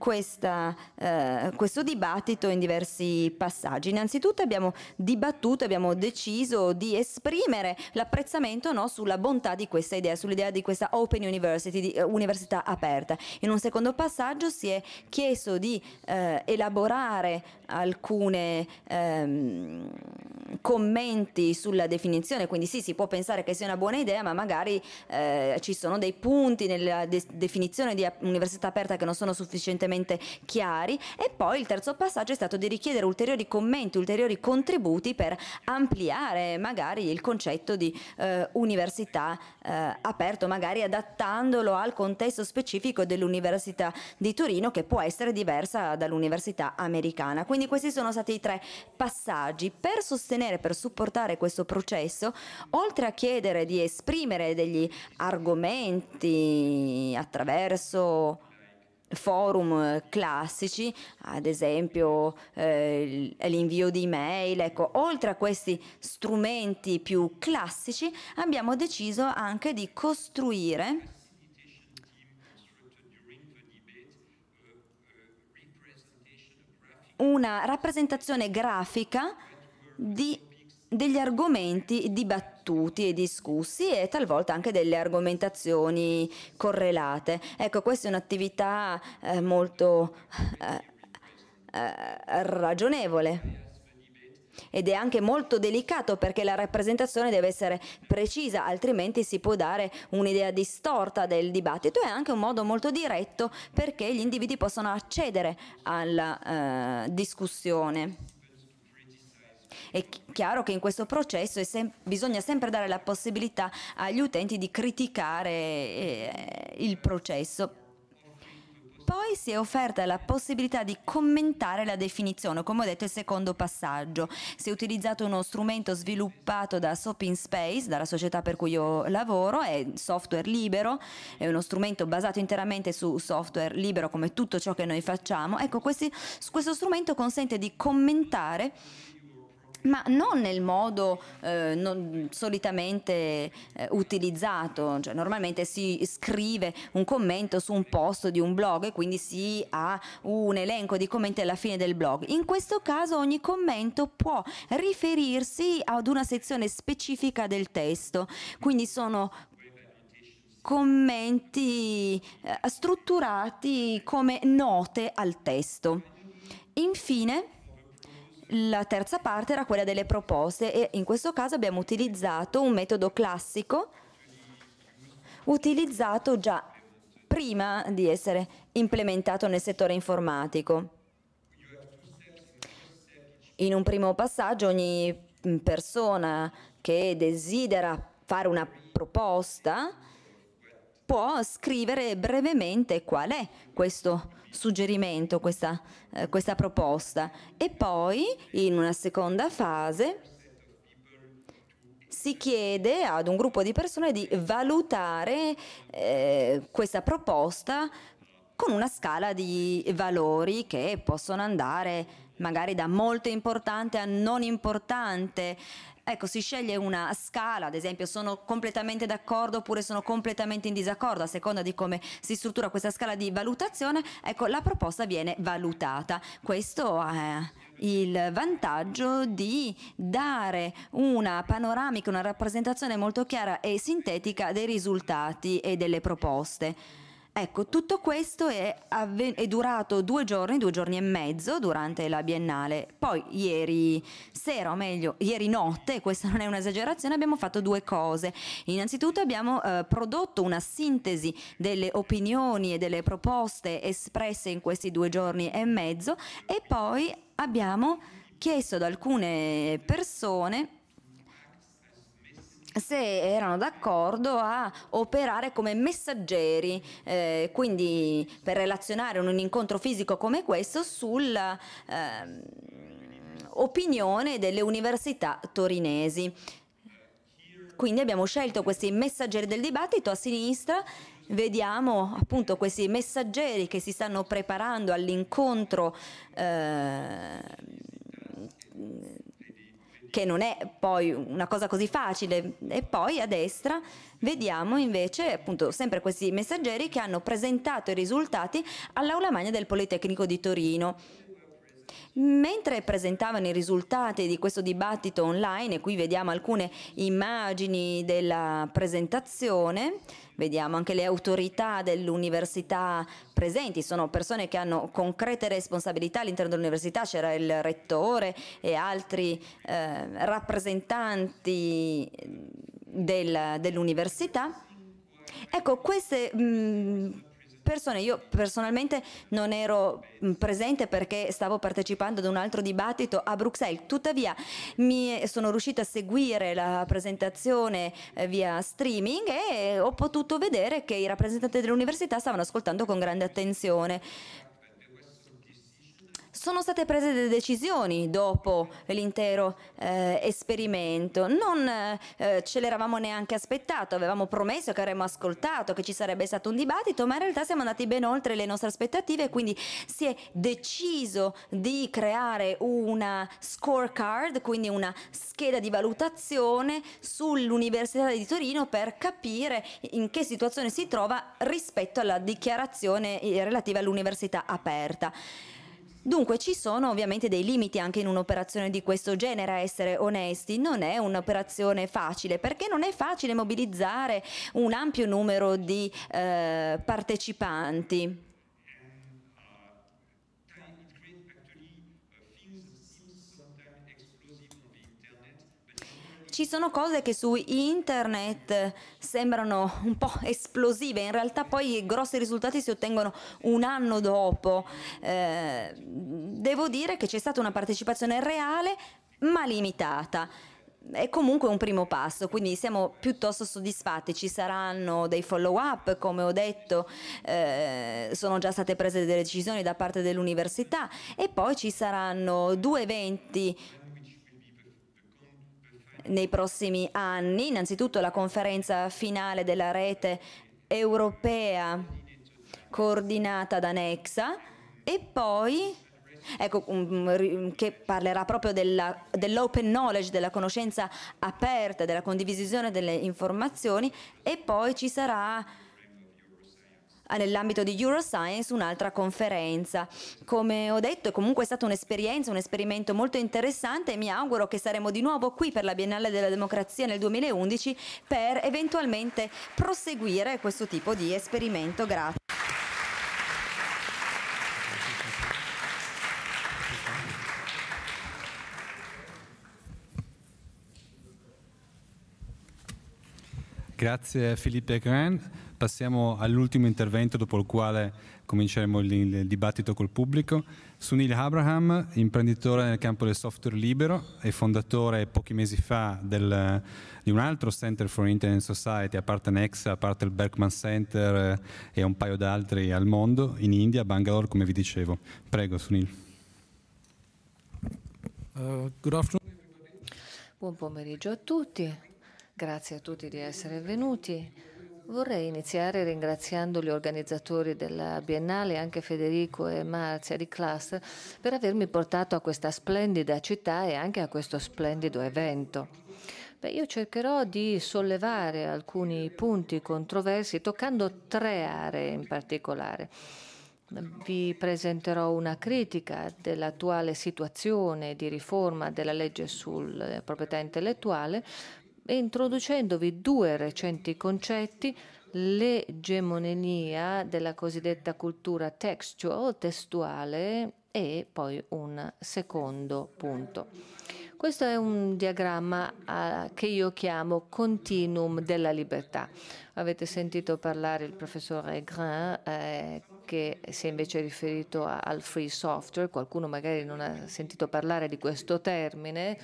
S3: questa, eh, questo dibattito in diversi passaggi. Innanzitutto abbiamo dibattuto, abbiamo deciso di esprimere l'apprezzamento no, sulla bontà di questa idea, sull'idea di questa Open University, di, eh, università aperta. In un secondo passaggio si è chiesto di eh, elaborare alcune ehm, commenti sulla definizione, quindi sì, si può pensare che sia una buona idea, ma magari eh, ci sono dei punti nella de- definizione di università aperta che non sono sufficientemente sufficientemente chiari e poi il terzo passaggio è stato di richiedere ulteriori commenti, ulteriori contributi per ampliare magari il concetto di eh, università eh, aperto, magari adattandolo al contesto specifico dell'Università di Torino che può essere diversa dall'Università americana. Quindi questi sono stati i tre passaggi. Per sostenere, per supportare questo processo, oltre a chiedere di esprimere degli argomenti attraverso forum eh, classici, ad esempio eh, l'invio di email, ecco, oltre a questi strumenti più classici abbiamo deciso anche di costruire una rappresentazione grafica di, degli argomenti dibattuti dibattuti e discussi e talvolta anche delle argomentazioni correlate. Ecco, questa è un'attività eh, molto eh, eh, ragionevole ed è anche molto delicato perché la rappresentazione deve essere precisa, altrimenti si può dare un'idea distorta del dibattito. È anche un modo molto diretto perché gli individui possono accedere alla eh, discussione. È chiaro che in questo processo sem bisogna sempre dare la possibilità agli utenti di criticare eh, il processo. Poi si è offerta la possibilità di commentare la definizione, come ho detto il secondo passaggio. Si è utilizzato uno strumento sviluppato da Sopin Space, dalla società per cui io lavoro, è software libero, è uno strumento basato interamente su software libero come tutto ciò che noi facciamo. Ecco, questi, questo strumento consente di commentare ma non nel modo eh, non solitamente eh, utilizzato, cioè, normalmente si scrive un commento su un post di un blog e quindi si ha un elenco di commenti alla fine del blog. In questo caso ogni commento può riferirsi ad una sezione specifica del testo, quindi sono commenti eh, strutturati come note al testo. Infine, la terza parte era quella delle proposte e in questo caso abbiamo utilizzato un metodo classico utilizzato già prima di essere implementato nel settore informatico. In un primo passaggio ogni persona che desidera fare una proposta può scrivere brevemente qual è questo suggerimento questa, eh, questa proposta e poi in una seconda fase si chiede ad un gruppo di persone di valutare eh, questa proposta con una scala di valori che possono andare magari da molto importante a non importante, Ecco, si sceglie una scala, ad esempio sono completamente d'accordo oppure sono completamente in disaccordo, a seconda di come si struttura questa scala di valutazione, ecco, la proposta viene valutata. Questo è il vantaggio di dare una panoramica, una rappresentazione molto chiara e sintetica dei risultati e delle proposte. Ecco, tutto questo è, avven- è, durato due giorni, due giorni e mezzo durante la biennale. Poi ieri sera, o meglio, ieri notte, <laughs> questa non è un'esagerazione, abbiamo fatto due cose. Innanzitutto abbiamo eh, prodotto una sintesi delle opinioni e delle proposte espresse in questi due giorni e mezzo e poi abbiamo chiesto ad alcune persone se erano d'accordo a operare come messaggeri, eh, quindi per relazionare un, un incontro fisico come questo sulla... Eh, opinione delle università torinesi. Quindi abbiamo scelto questi messaggeri del dibattito a sinistra, vediamo appunto questi messaggeri che si stanno preparando all'incontro eh, che non è poi una cosa così facile. E poi a destra vediamo invece appunto sempre questi messaggeri che hanno presentato i risultati all'Aula Magna del Politecnico di Torino Mentre presentavano i risultati di questo dibattito online, e qui vediamo alcune immagini della presentazione, vediamo anche le autorità dell'università presenti, sono persone che hanno concrete responsabilità all'interno dell'università, c'era il rettore e altri eh, rappresentanti del, dell'università. Ecco, queste mh, mm, persone. Io personalmente non ero mm, presente perché stavo partecipando ad un altro dibattito a Bruxelles, tuttavia mi sono riuscita a seguire la presentazione eh, via streaming e ho potuto vedere che i rappresentanti dell'università stavano ascoltando con grande attenzione sono state prese delle decisioni dopo l'intero eh, esperimento, non eh, ce l'eravamo neanche aspettato, avevamo promesso che avremmo ascoltato, che ci sarebbe stato un dibattito, ma in realtà siamo andati ben oltre le nostre aspettative, quindi si è deciso di creare una scorecard, quindi una scheda di valutazione sull'Università di Torino per capire in che situazione si trova rispetto alla dichiarazione eh, relativa all'università aperta. Dunque ci sono ovviamente dei limiti anche in un'operazione di questo genere, a essere onesti, non è un'operazione facile perché non è facile mobilizzare un ampio numero di eh, partecipanti. ci sono cose che su internet sembrano un po' esplosive, in realtà poi i grossi risultati si ottengono un anno dopo. Eh, devo dire che c'è stata una partecipazione reale ma limitata è comunque un primo passo, quindi siamo piuttosto soddisfatti. Ci saranno dei follow up, come ho detto, eh, sono già state prese delle decisioni da parte dell'università e poi ci saranno due eventi nei prossimi anni. Innanzitutto la conferenza finale della rete europea coordinata da Nexa e poi ecco, um, che parlerà proprio dell'open dell knowledge, della conoscenza aperta, della condivisione delle informazioni e poi ci sarà Ah, nell'ambito di Euroscience un'altra conferenza. Come ho detto, è comunque stata un'esperienza, un esperimento molto interessante e mi auguro che saremo di nuovo qui per la Biennale della Democrazia nel 2011 per eventualmente proseguire questo tipo di esperimento. Grazie.
S1: Grazie Philippe Grand passiamo all'ultimo intervento dopo il quale cominceremo il, il, dibattito col pubblico. Sunil Abraham, imprenditore nel campo del software libero e fondatore pochi mesi fa del, di un altro Center for Internet Society, a parte Nexa, a parte il Berkman Center eh, e un paio d'altri al mondo, in India, Bangalore, come vi dicevo. Prego, Sunil. Uh,
S4: Buon pomeriggio a tutti, grazie a tutti di essere venuti. Vorrei iniziare ringraziando gli organizzatori della Biennale, anche Federico e Marzia di Cluster, per avermi portato a questa splendida città e anche a questo splendido evento. Beh, io cercherò di sollevare alcuni punti controversi toccando tre aree in particolare. Vi presenterò una critica dell'attuale situazione di riforma della legge sulla eh, proprietà intellettuale, introducendovi due recenti concetti, l'egemonia della cosiddetta cultura textual, testuale, e poi un secondo punto. Questo è un diagramma che io chiamo continuum della libertà. Avete sentito parlare il professore Grain eh, che si è invece riferito al free software, qualcuno magari non ha sentito parlare di questo termine.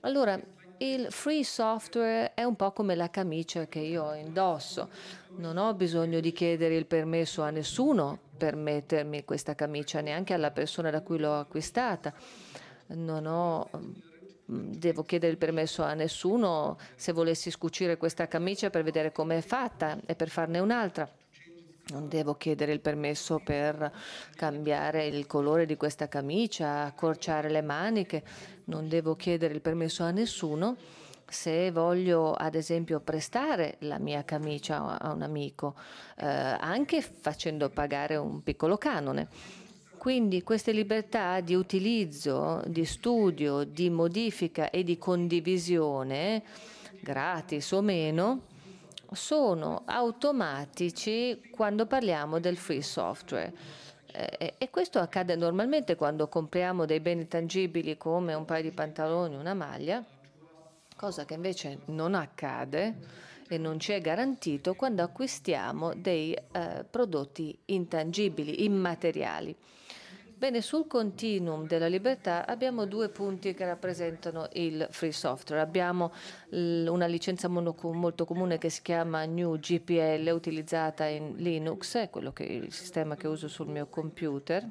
S4: Allora, il free software è un po' come la camicia che io indosso. Non ho bisogno di chiedere il permesso a nessuno per mettermi questa camicia, neanche alla persona da cui l'ho acquistata. Non ho, mm, devo chiedere il permesso a nessuno se volessi scucire questa camicia per vedere com'è fatta e per farne un'altra. Non devo chiedere il permesso per cambiare il colore di questa camicia, accorciare le maniche non devo chiedere il permesso a nessuno. Se voglio ad esempio prestare la mia camicia a un amico, eh, anche facendo pagare un piccolo canone. Quindi queste libertà di utilizzo, di studio, di modifica e di condivisione, gratis o meno, sono automatici quando parliamo del free software. Eh, eh, e questo accade normalmente quando compriamo dei beni tangibili come un paio di pantaloni, una maglia, cosa che invece non accade e non ci è garantito quando acquistiamo dei eh, prodotti intangibili, immateriali. Bene, sul continuum della libertà abbiamo due punti che rappresentano il free software. Abbiamo una licenza molto comune che si chiama New GPL, utilizzata in Linux, è quello che, è il sistema che uso sul mio computer,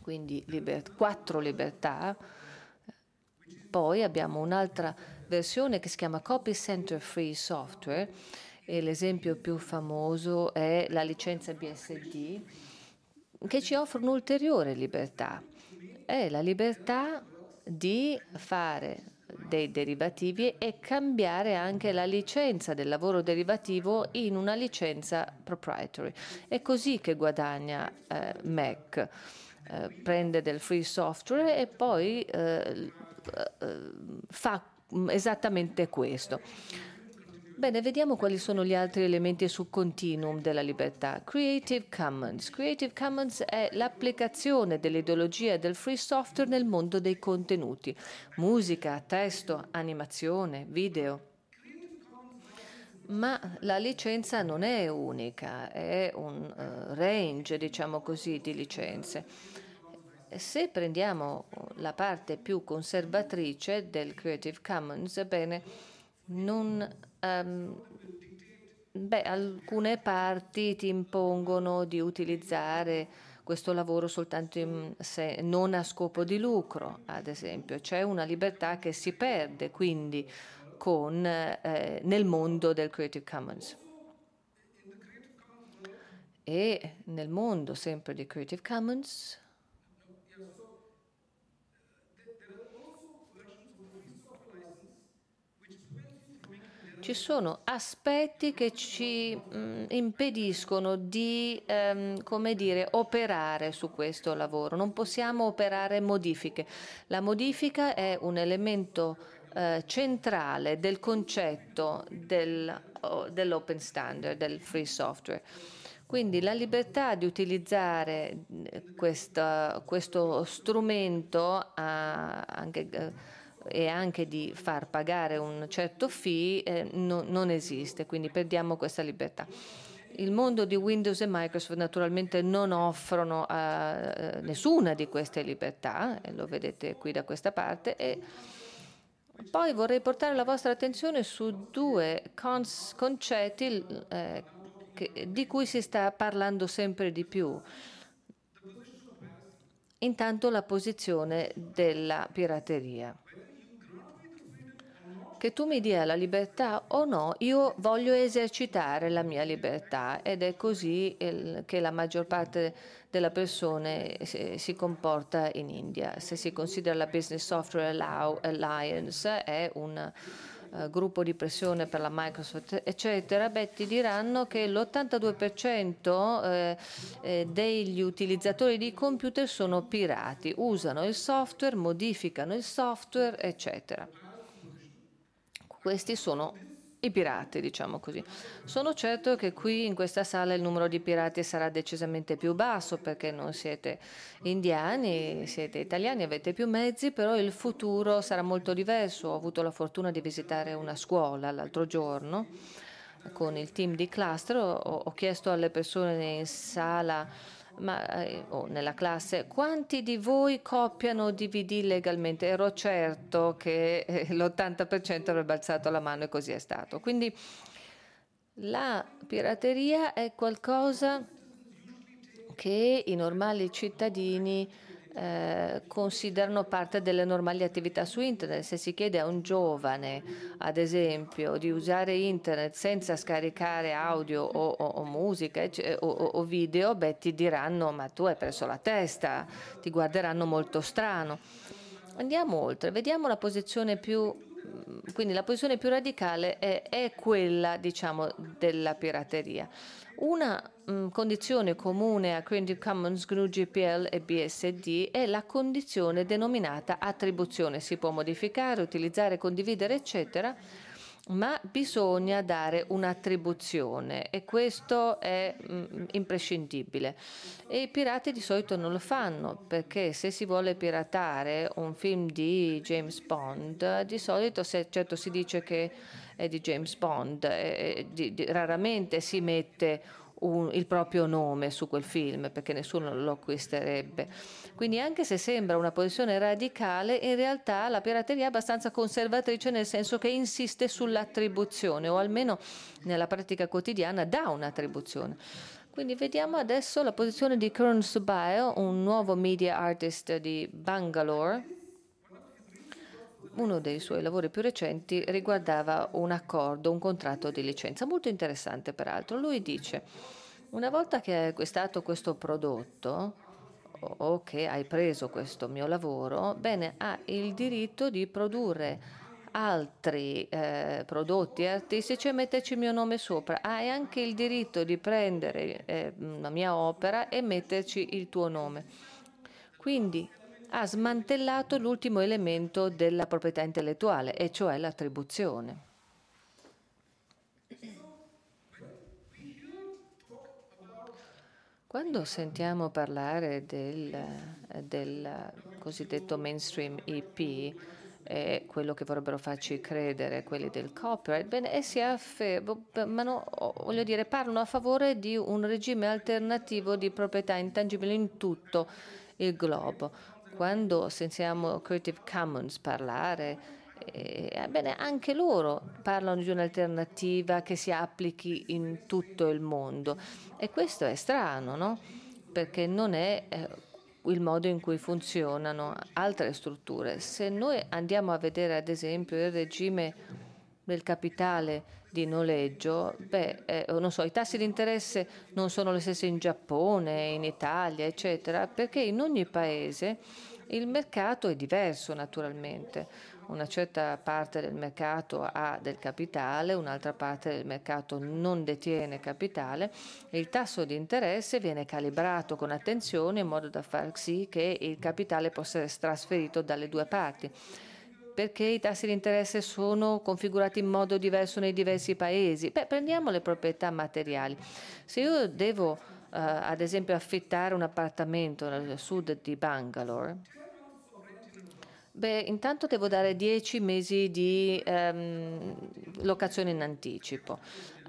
S4: quindi liber quattro libertà. Poi abbiamo un'altra versione che si chiama Copy Center Free Software e l'esempio più famoso è la licenza BSD che ci offre un'ulteriore libertà, è la libertà di fare dei derivativi e cambiare anche la licenza del lavoro derivativo in una licenza proprietary. È così che guadagna eh, Mac. Eh, prende del free software e poi eh, eh, eh fa mm, esattamente questo. Bene, vediamo quali sono gli altri elementi sul continuum della libertà. Creative Commons. Creative Commons è l'applicazione dell'ideologia del free software nel mondo dei contenuti, musica, testo, animazione, video. Ma la licenza non è unica, è un eh, range, diciamo così, di licenze se prendiamo la parte più conservatrice del Creative Commons, bene, non um, beh, alcune parti ti impongono di utilizzare questo lavoro soltanto in, se non a scopo di lucro, ad esempio. C'è una libertà che si perde quindi con, eh, nel mondo del Creative Commons. E nel mondo sempre di Creative Commons ci sono aspetti che ci mh, mm, impediscono di ehm, dire, operare su questo lavoro, non possiamo operare modifiche. La modifica è un elemento eh, centrale del concetto del, dell'open standard, del free software. Quindi la libertà di utilizzare eh, questa, questo strumento a, anche... Eh, e anche di far pagare un certo fee eh, no, non esiste, quindi perdiamo questa libertà. Il mondo di Windows e Microsoft naturalmente non offrono eh, eh nessuna di queste libertà, eh, lo vedete qui da questa parte, e poi vorrei portare la vostra attenzione su due concetti eh, che, di cui si sta parlando sempre di più. Intanto la posizione della pirateria che tu mi dia la libertà o no, io voglio esercitare la mia libertà ed è così che la maggior parte delle persone si comporta in India. Se si considera la Business Software Alliance è un eh, gruppo di pressione per la Microsoft, eccetera, beh, ti diranno che l'82% eh, eh, degli utilizzatori di computer sono pirati, usano il software, modificano il software, eccetera. Questi sono i pirati, diciamo così. Sono certo che qui in questa sala il numero di pirati sarà decisamente più basso perché non siete indiani, siete italiani, avete più mezzi, però il futuro sarà molto diverso. Ho avuto la fortuna di visitare una scuola l'altro giorno con il team di cluster, ho, ho chiesto alle persone in sala ma eh, oh, nella classe, quanti di voi copiano DVD legalmente? Ero certo che eh, l'80% avrebbe alzato la mano e così è stato. Quindi la pirateria è qualcosa che i normali cittadini eh, considerano parte delle normali attività su internet. Se si chiede a un giovane, ad esempio, di usare internet senza scaricare audio o, o, o musica eh, o, o video, beh, ti diranno ma tu hai perso la testa, ti guarderanno molto strano. Andiamo oltre, vediamo la posizione più mm, quindi la posizione più radicale è, è quella diciamo, della pirateria. Una Mm, condizione comune a Creative Commons, GNU GPL e BSD è la condizione denominata attribuzione. Si può modificare, utilizzare, condividere, eccetera, ma bisogna dare un'attribuzione e questo è mh, mm, imprescindibile. E i pirati di solito non lo fanno perché se si vuole piratare un film di James Bond, di solito se certo si dice che è di James Bond, eh, eh di, di, raramente si mette un, il proprio nome su quel film perché nessuno lo acquisterebbe. Quindi anche se sembra una posizione radicale, in realtà la pirateria è abbastanza conservatrice nel senso che insiste sull'attribuzione o almeno nella pratica quotidiana dà un'attribuzione. Quindi vediamo adesso la posizione di Kern Subayo, un nuovo media artist di Bangalore uno dei suoi lavori più recenti riguardava un accordo, un contratto di licenza, molto interessante peraltro. Lui dice, una volta che hai acquistato questo prodotto o che hai preso questo mio lavoro, bene, hai il diritto di produrre altri eh, prodotti artistici e metterci il mio nome sopra. Hai anche il diritto di prendere eh, mia opera e metterci il tuo nome. Quindi ha smantellato l'ultimo elemento della proprietà intellettuale, e cioè l'attribuzione. Quando sentiamo parlare del, del cosiddetto mainstream IP, eh, quello che vorrebbero farci credere quelli del copyright, bene, essi affermano, voglio dire, parlano a favore di un regime alternativo di proprietà intangibile in tutto il globo, quando sentiamo Creative Commons parlare, eh, eh, bene, anche loro parlano di un'alternativa che si applichi in tutto il mondo. E questo è strano, no? perché non è eh, il modo in cui funzionano altre strutture. Se noi andiamo a vedere ad esempio il regime del capitale di noleggio, beh, eh, so, i tassi di interesse non sono gli stessi in Giappone, in Italia, eccetera, perché in ogni paese il mercato è diverso naturalmente. Una certa parte del mercato ha del capitale, un'altra parte del mercato non detiene capitale e il tasso di interesse viene calibrato con attenzione in modo da far sì che il capitale possa essere trasferito dalle due parti perché i tassi di interesse sono configurati in modo diverso nei diversi paesi. Beh, prendiamo le proprietà materiali. Se io devo, eh, ad esempio, affittare un appartamento nel sud di Bangalore, beh, intanto devo dare 10 mesi di ehm, locazione in anticipo.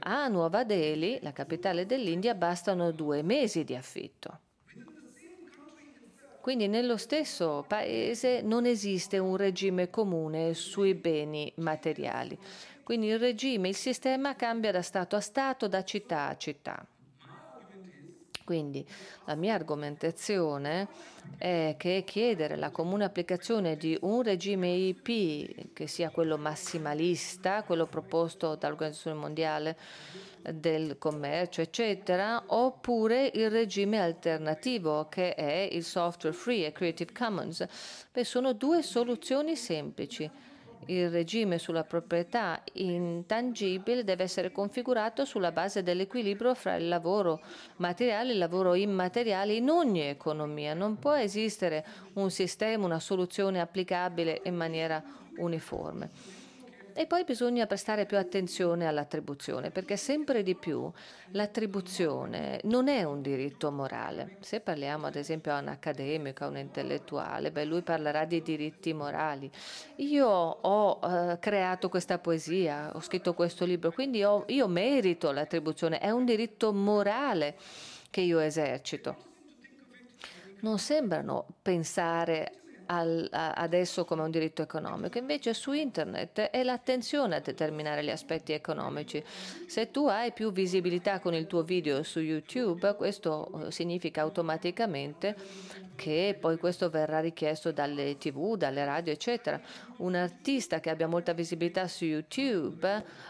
S4: A Nuova Delhi, la capitale dell'India, bastano due mesi di affitto. Quindi nello stesso paese non esiste un regime comune sui beni materiali. Quindi il regime, il sistema cambia da Stato a Stato, da città a città. Quindi la mia argomentazione è che chiedere la comune applicazione di un regime IP, che sia quello massimalista, quello proposto dall'Organizzazione Mondiale, del commercio, eccetera, oppure il regime alternativo che è il software free e Creative Commons. Beh, sono due soluzioni semplici. Il regime sulla proprietà intangibile deve essere configurato sulla base dell'equilibrio fra il lavoro materiale e il lavoro immateriale in ogni economia. Non può esistere un sistema, una soluzione applicabile in maniera uniforme. E poi bisogna prestare più attenzione all'attribuzione, perché sempre di più l'attribuzione non è un diritto morale. Se parliamo ad esempio a un accademico, a un intellettuale, beh, lui parlerà di diritti morali. Io ho eh, creato questa poesia, ho scritto questo libro, quindi ho, io merito l'attribuzione, è un diritto morale che io esercito non sembrano pensare al, adesso come un diritto economico, invece su internet è l'attenzione a determinare gli aspetti economici. Se tu hai più visibilità con il tuo video su YouTube, questo eh, significa automaticamente che poi questo verrà richiesto dalle tv, dalle radio, eccetera. Un artista che abbia molta visibilità su YouTube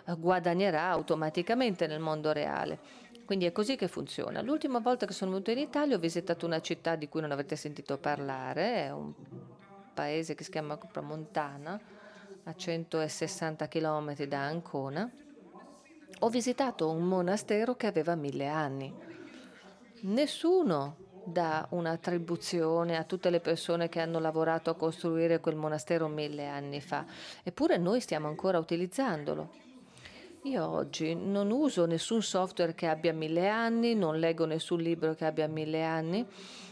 S4: eh, guadagnerà automaticamente nel mondo reale. Quindi è così che funziona. L'ultima volta che sono venuto in Italia ho visitato una città di cui non avete sentito parlare, è un paese che si chiama Copramontana, a 160 km da Ancona. Ho visitato un monastero che aveva mille anni. Nessuno dà un'attribuzione a tutte le persone che hanno lavorato a costruire quel monastero mille anni fa, eppure noi stiamo ancora utilizzandolo. Io oggi non uso nessun software che abbia mille anni, non leggo nessun libro che abbia mille anni,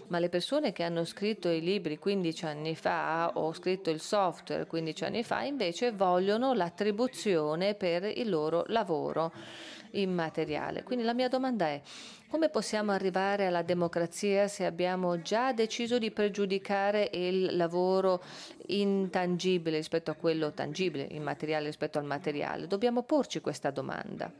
S4: ma le persone che hanno scritto i libri 15 anni fa o scritto il software 15 anni fa invece vogliono l'attribuzione per il loro lavoro immateriale. Quindi la mia domanda è come possiamo arrivare alla democrazia se abbiamo già deciso di pregiudicare il lavoro intangibile rispetto a quello tangibile, immateriale rispetto al materiale? Dobbiamo porci questa domanda.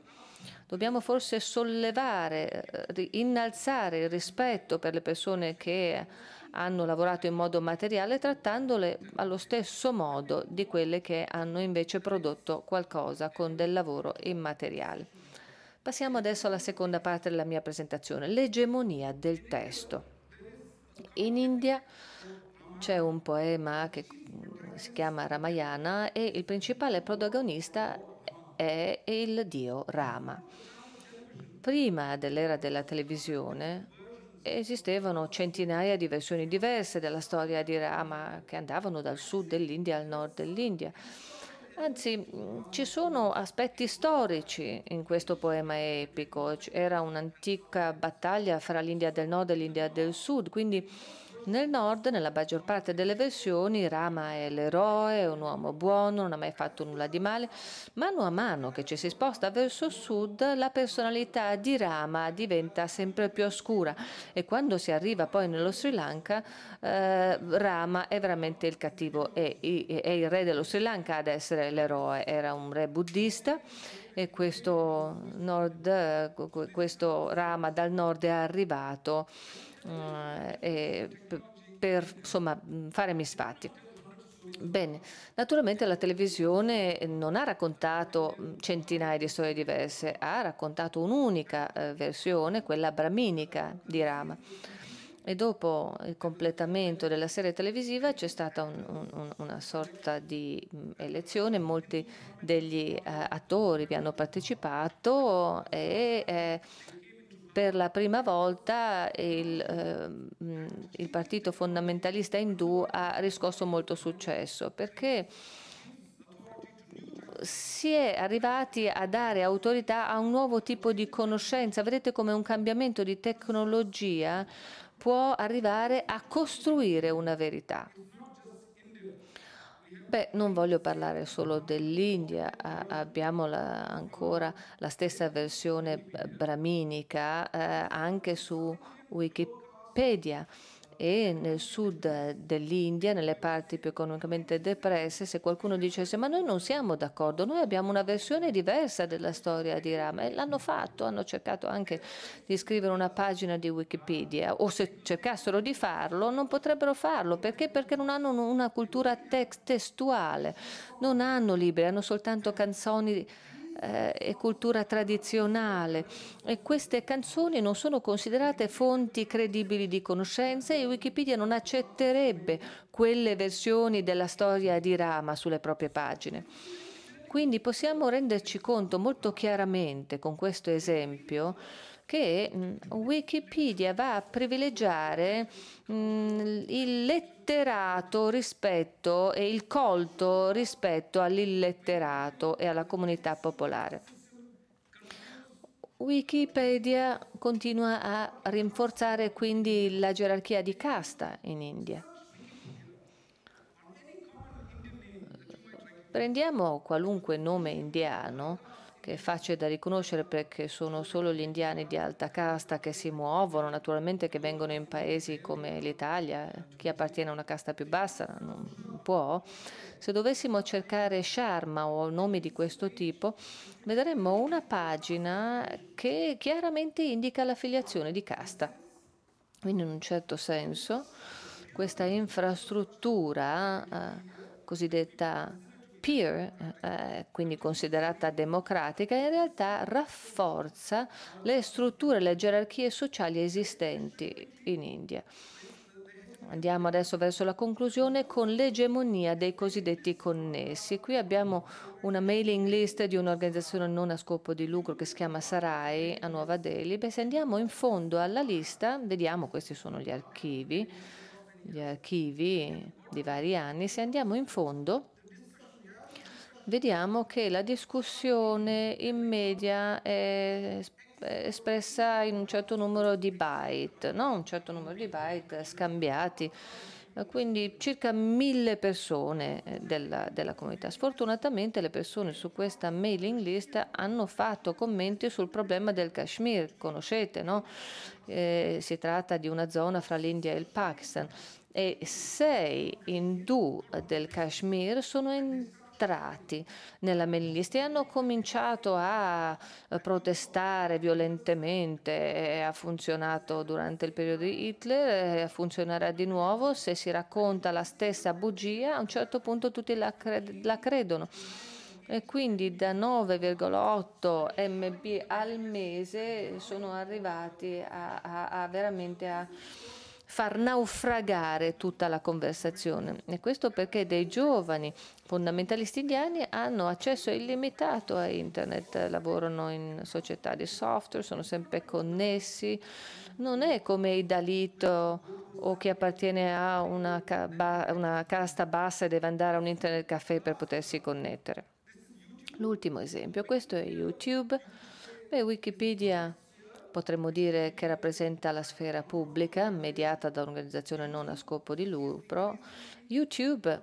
S4: Dobbiamo forse sollevare, eh, innalzare il rispetto per le persone che hanno lavorato in modo materiale trattandole allo stesso modo di quelle che hanno invece prodotto qualcosa con del lavoro immateriale. Passiamo adesso alla seconda parte della mia presentazione, l'egemonia del testo. In India c'è un poema che mm, si chiama Ramayana e il principale protagonista è il dio Rama. Prima dell'era della televisione esistevano centinaia di versioni diverse della storia di Rama che andavano dal sud dell'India al nord dell'India. Anzi, mm, ci sono aspetti storici in questo poema epico. Era un'antica battaglia fra l'India del Nord e l'India del Sud, quindi nel nord, nella maggior parte delle versioni, Rama è l'eroe, è un uomo buono, non ha mai fatto nulla di male. Mano a mano che ci si sposta verso sud, la personalità di Rama diventa sempre più oscura e quando si arriva poi nello Sri Lanka, eh, Rama è veramente il cattivo, è, è il re dello Sri Lanka ad essere l'eroe, era un re buddista e questo, nord, eh, questo Rama dal nord è arrivato eh, per insomma, fare misfatti. Bene, naturalmente la televisione non ha raccontato centinaia di storie diverse, ha raccontato un'unica eh, versione, quella braminica di Rama. E dopo il completamento della serie televisiva c'è stata un, un, una sorta di elezione, molti degli eh, attori vi hanno partecipato e eh, per la prima volta il, eh, il partito fondamentalista indù ha riscosso molto successo perché si è arrivati a dare autorità a un nuovo tipo di conoscenza. Vedete come un cambiamento di tecnologia può arrivare a costruire una verità. Beh, non voglio parlare solo dell'India, abbiamo la, ancora la stessa versione braminica eh, anche su Wikipedia e nel sud dell'India, nelle parti più economicamente depresse, se qualcuno dicesse ma noi non siamo d'accordo, noi abbiamo una versione diversa della storia di Rama e l'hanno fatto, hanno cercato anche di scrivere una pagina di Wikipedia o se cercassero di farlo non potrebbero farlo perché? Perché non hanno una cultura text- testuale, non hanno libri, hanno soltanto canzoni eh, e cultura tradizionale e queste canzoni non sono considerate fonti credibili di conoscenza e Wikipedia non accetterebbe quelle versioni della storia di Rama sulle proprie pagine. Quindi possiamo renderci conto molto chiaramente con questo esempio che mm, Wikipedia va a privilegiare mm, il letterato rispetto e il colto rispetto all'illetterato e alla comunità popolare. Wikipedia continua a rinforzare quindi la gerarchia di casta in India. Prendiamo qualunque nome indiano che è facile da riconoscere perché sono solo gli indiani di alta casta che si muovono, naturalmente che vengono in paesi come l'Italia, chi appartiene a una casta più bassa non può. Se dovessimo cercare Sharma o nomi di questo tipo, vedremmo una pagina che chiaramente indica l'affiliazione di casta. Quindi in un certo senso questa infrastruttura eh, cosiddetta peer, eh, quindi considerata democratica, in realtà rafforza le strutture, le gerarchie sociali esistenti in India. Andiamo adesso verso la conclusione con l'egemonia dei cosiddetti connessi. Qui abbiamo una mailing list di un'organizzazione non a scopo di lucro che si chiama Sarai a Nuova Delhi. Beh, se andiamo in fondo alla lista, vediamo, questi sono gli archivi, gli archivi di vari anni, se andiamo in fondo vediamo che la discussione in media è espressa in un certo numero di byte, no? un certo numero di byte scambiati, eh, quindi circa mille persone eh, della, della comunità. Sfortunatamente le persone su questa mailing list hanno fatto commenti sul problema del Kashmir, conoscete, no? Eh, si tratta di una zona fra l'India e il Pakistan e sei hindu del Kashmir sono entrati entrati nella Mellisti e hanno cominciato a eh, protestare violentemente. Eh, ha funzionato durante il periodo di Hitler, e eh, funzionerà di nuovo. Se si racconta la stessa bugia, a un certo punto tutti la, cred- la credono. E quindi da 9,8 MB al mese sono arrivati a, a, a veramente a far naufragare tutta la conversazione. E questo perché dei giovani fondamentalisti indiani hanno accesso illimitato a internet, lavorano in società di software, sono sempre connessi. Non è come i Dalit o chi appartiene a una, una casta bassa e deve andare a un internet caffè per potersi connettere. L'ultimo esempio, questo è YouTube. Beh, Wikipedia potremmo dire che rappresenta la sfera pubblica mediata da un'organizzazione non a scopo di lucro, YouTube,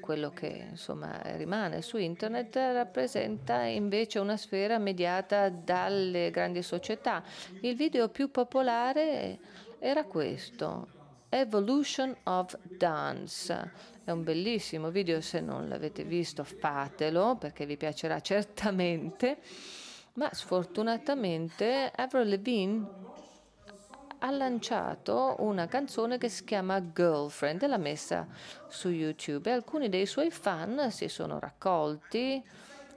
S4: quello che insomma, rimane su internet, rappresenta invece una sfera mediata dalle grandi società. Il video più popolare era questo, Evolution of Dance. È un bellissimo video, se non l'avete visto fatelo perché vi piacerà certamente. Ma sfortunatamente Avril Lavigne ha lanciato una canzone che si chiama Girlfriend e l'ha messa su YouTube alcuni dei suoi fan si sono raccolti,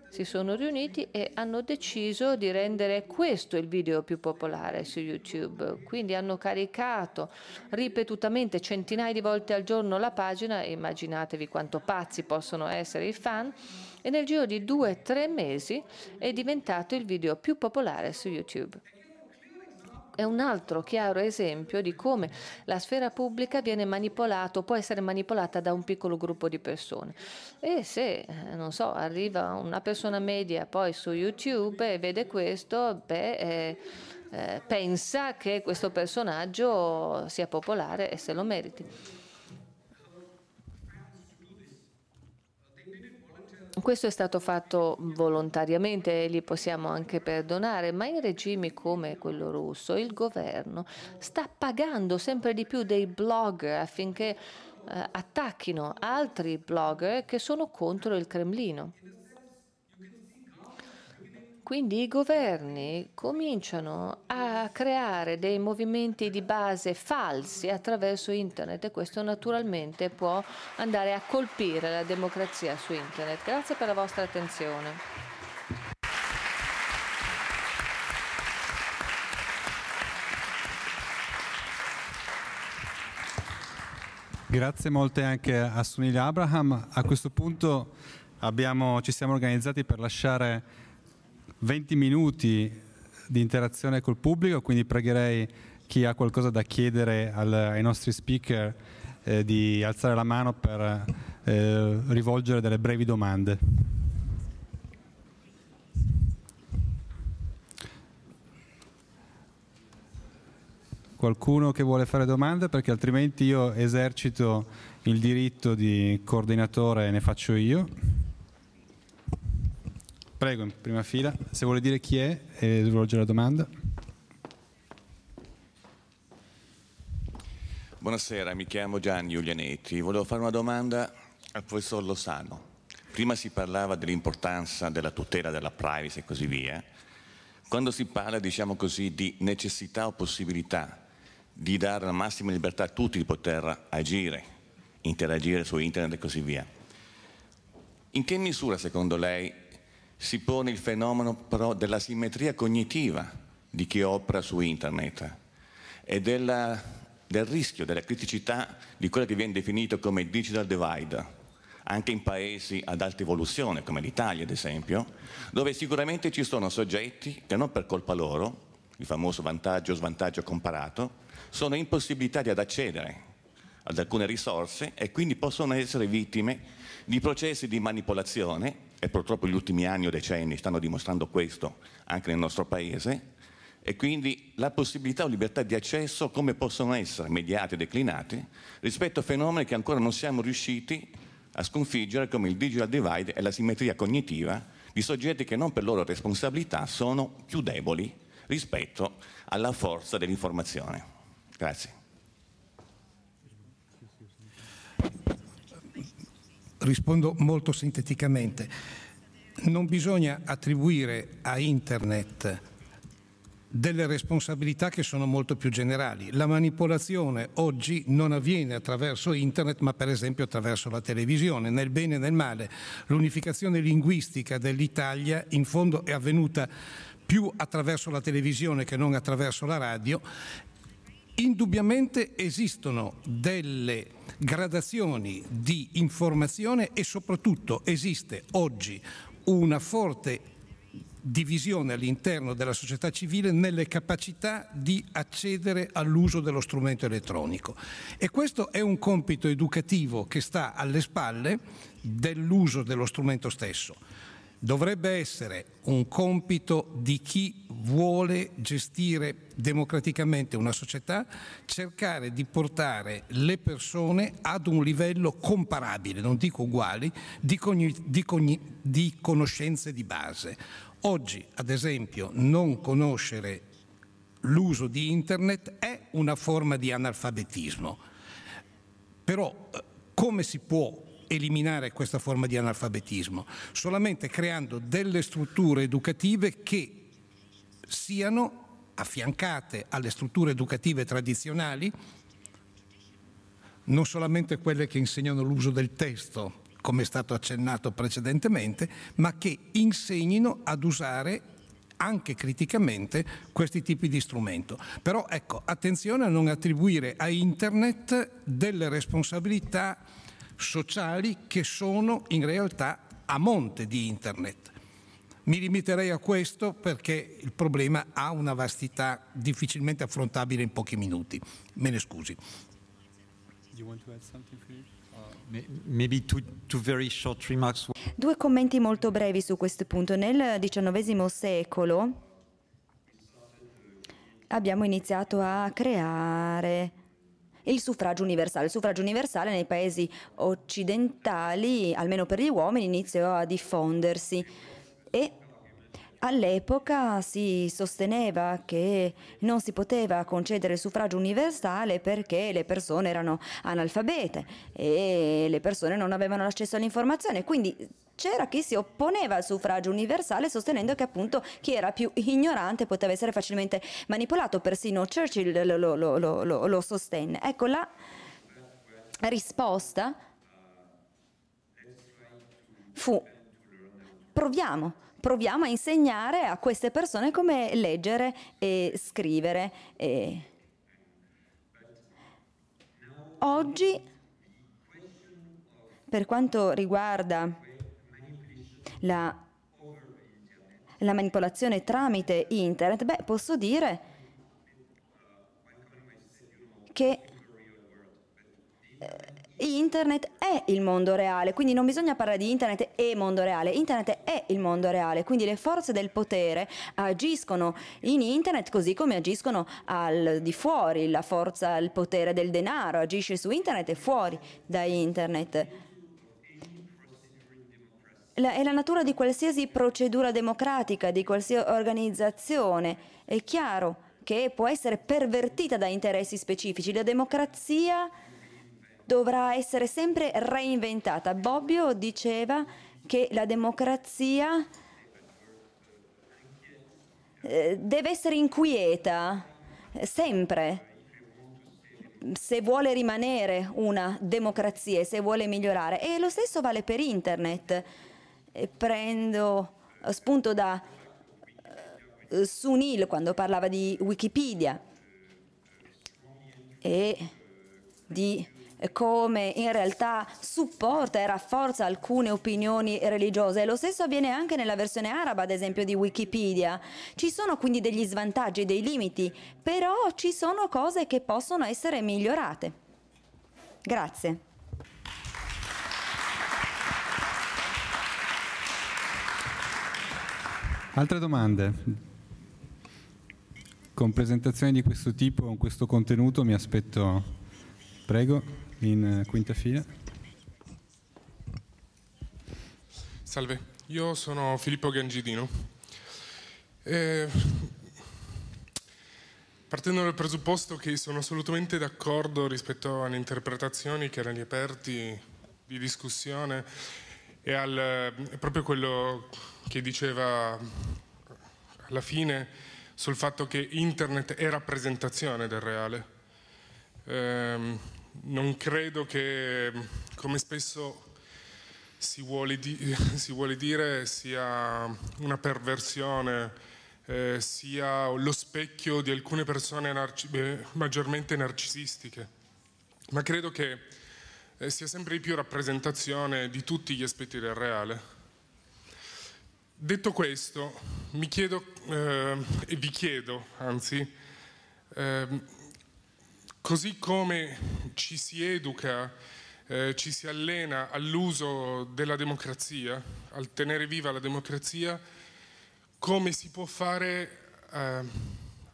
S4: si sono riuniti e hanno deciso di rendere questo il video più popolare su YouTube. Quindi hanno caricato ripetutamente centinaia di volte al giorno la pagina, immaginatevi quanto pazzi possono essere i fan e nel giro di due o tre mesi è diventato il video più popolare su YouTube. È un altro chiaro esempio di come la sfera pubblica viene manipolata o può essere manipolata da un piccolo gruppo di persone. E se, eh, non so, arriva una persona media poi su YouTube e vede questo, beh... Eh, eh, pensa che questo personaggio sia popolare e se lo meriti. Questo è stato fatto volontariamente e gli possiamo anche perdonare, ma in regimi come quello russo il governo sta pagando sempre di più dei blogger affinché eh, attacchino altri blogger che sono contro il Cremlino. Quindi i governi cominciano a creare dei movimenti di base falsi attraverso internet e questo naturalmente può andare a colpire la democrazia su internet. Grazie per la vostra attenzione.
S1: Grazie molte anche a Sunil Abraham. A questo punto abbiamo, ci siamo organizzati per lasciare 20 minuti di interazione col pubblico, quindi pregherei chi ha qualcosa da chiedere al, ai nostri speaker eh, di alzare la mano per eh, rivolgere delle brevi domande. Qualcuno che vuole fare domande perché altrimenti io esercito il diritto di coordinatore e ne faccio io. Prego, in prima fila, se vuole dire chi è e eh, svolge la domanda. Buonasera, mi
S5: chiamo Gianni Giulianetti. Volevo fare una domanda al professor Lozano. Prima si parlava dell'importanza della tutela della privacy e così via. Quando si parla, diciamo così, di necessità o possibilità di dare la massima libertà a tutti di poter agire, interagire su internet e così via, in che misura secondo lei si pone il fenomeno però della simmetria cognitiva di chi opera su internet e della, del rischio, della criticità di quello che viene definito come digital divide anche in paesi ad alta evoluzione come l'Italia ad esempio, dove sicuramente ci sono soggetti che non per colpa loro, il famoso vantaggio o svantaggio comparato, sono impossibilitati ad accedere ad alcune risorse e quindi possono essere vittime di processi di manipolazione, e purtroppo gli ultimi anni o decenni stanno dimostrando questo anche nel nostro Paese, e quindi la possibilità o libertà di accesso come possono essere mediate e declinate rispetto a fenomeni che ancora non siamo riusciti a sconfiggere come il digital divide e la simmetria cognitiva di soggetti che non per loro responsabilità sono più deboli rispetto alla forza dell'informazione. Grazie
S2: rispondo molto sinteticamente. Non bisogna attribuire a Internet delle responsabilità che sono molto più generali. La manipolazione oggi non avviene attraverso internet ma per esempio attraverso la televisione, nel bene e nel male. L'unificazione linguistica dell'Italia in fondo è avvenuta più attraverso la televisione che non attraverso la radio. Indubbiamente esistono delle gradazioni di informazione e soprattutto esiste oggi una forte divisione all'interno della società civile nelle capacità di accedere all'uso dello strumento elettronico. E questo è un compito educativo che sta alle spalle dell'uso dello strumento stesso dovrebbe essere un compito di chi vuole gestire democraticamente una società, cercare di portare le persone ad un livello comparabile, non dico uguali, di, di, di conoscenze di base. Oggi, ad esempio, non conoscere l'uso di Internet è una forma di analfabetismo, però eh, come si può eliminare questa forma di analfabetismo, solamente creando delle strutture educative che siano affiancate alle strutture educative tradizionali, non solamente quelle che insegnano l'uso del testo, come è stato accennato precedentemente, ma che insegnino ad usare anche criticamente questi tipi di strumento. Però ecco, attenzione a non attribuire a Internet delle responsabilità sociali che sono in realtà a monte di Internet. Mi limiterei a questo perché il problema ha una vastità difficilmente affrontabile in pochi minuti. Me ne scusi.
S1: Uh,
S3: Due commenti molto brevi su questo punto. Nel XIX secolo abbiamo iniziato a creare il suffragio universale. Il suffragio universale nei paesi occidentali, almeno per gli uomini, iniziò a diffondersi e All'epoca si sosteneva che non si poteva concedere il suffragio universale perché le persone erano analfabete e le persone non avevano l'accesso all'informazione, quindi c'era chi si opponeva al suffragio universale sostenendo che appunto chi era più ignorante poteva essere facilmente manipolato, persino Churchill lo, lo, lo, lo sostenne. Ecco la risposta fu proviamo proviamo a insegnare a queste persone come leggere e scrivere. E oggi, per quanto riguarda la, la manipolazione tramite internet, beh, posso dire che internet è il mondo reale, quindi non bisogna parlare di internet e mondo reale, internet è il mondo reale, quindi le forze del potere agiscono in internet così come agiscono al di fuori, la forza, il potere del denaro agisce su internet e fuori da internet. La, è la natura di qualsiasi procedura democratica, di qualsiasi organizzazione, è chiaro che può essere pervertita da interessi specifici. La democrazia dovrà essere sempre reinventata. Bobbio diceva che la democrazia eh, deve essere inquieta, sempre, se vuole rimanere una democrazia e se vuole migliorare. E lo stesso vale per Internet. Prendo spunto da eh, Sunil quando parlava di Wikipedia e di come in realtà supporta e rafforza alcune opinioni religiose. Lo stesso avviene anche nella versione araba, ad esempio, di Wikipedia. Ci sono quindi degli svantaggi, dei limiti, però ci sono cose che possono essere migliorate. Grazie.
S1: Altre domande? Con presentazioni di questo tipo, con questo contenuto, mi aspetto Prego, in eh, quinta fila.
S6: Salve, io sono Filippo Gangidino. Eh, partendo dal presupposto che sono assolutamente d'accordo rispetto alle interpretazioni che erano aperti di discussione e al, eh, proprio quello che diceva alla fine sul fatto che internet è rappresentazione del reale. Eh, non credo che, come spesso si vuole, di, <laughs> si vuole dire, sia una perversione, eh, sia lo specchio di alcune persone narci eh, maggiormente narcisistiche, ma credo che eh, sia sempre di più rappresentazione di tutti gli aspetti del reale. Detto questo, mi chiedo, eh, e vi chiedo, anzi, ehm, Così come ci si educa, eh, ci si allena all'uso della democrazia, al tenere viva la democrazia, come si può fare eh,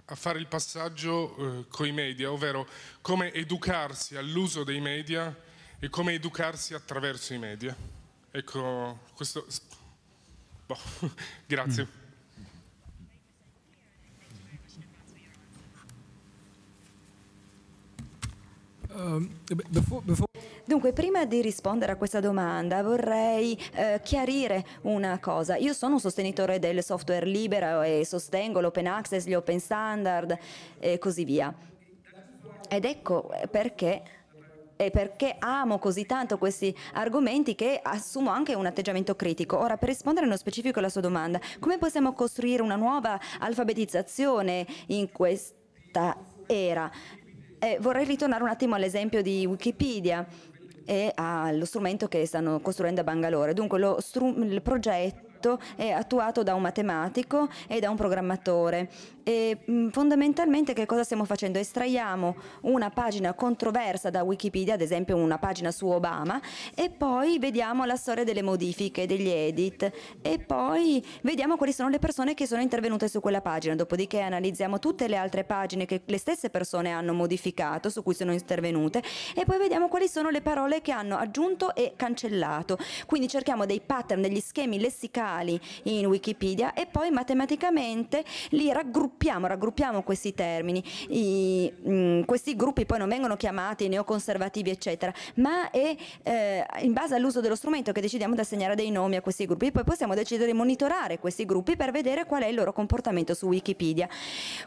S6: a fare il passaggio eh, coi media, ovvero come educarsi all'uso dei media e come educarsi attraverso i media. Ecco, questo... Boh, <laughs> grazie. Mm. Ehm, before,
S3: before... Dunque, prima di rispondere a questa domanda vorrei eh, chiarire una cosa. Io sono un sostenitore del software libero e sostengo l'open access, gli open standard e così via. Ed ecco eh, perché e perché amo così tanto questi argomenti che assumo anche un atteggiamento critico. Ora, per rispondere nello specifico alla sua domanda, come possiamo costruire una nuova alfabetizzazione in questa era? Eh, vorrei ritornare un attimo all'esempio di Wikipedia e allo strumento che stanno costruendo a Bangalore. Dunque il progetto è attuato da un matematico e da un programmatore e mm, fondamentalmente che cosa stiamo facendo? Estraiamo una pagina controversa da Wikipedia, ad esempio una pagina su Obama, e poi vediamo la storia delle modifiche, degli edit, e poi vediamo quali sono le persone che sono intervenute su quella pagina, dopodiché analizziamo tutte le altre pagine che le stesse persone hanno modificato, su cui sono intervenute, e poi vediamo quali sono le parole che hanno aggiunto e cancellato. Quindi cerchiamo dei pattern, degli schemi lessicali in Wikipedia e poi matematicamente li raggruppiamo gruppiamo, raggruppiamo questi termini. I, mh, mm, questi gruppi poi non vengono chiamati neoconservativi, eccetera, ma è eh, in base all'uso dello strumento che decidiamo di assegnare dei nomi a questi gruppi. Poi possiamo decidere di monitorare questi gruppi per vedere qual è il loro comportamento su Wikipedia.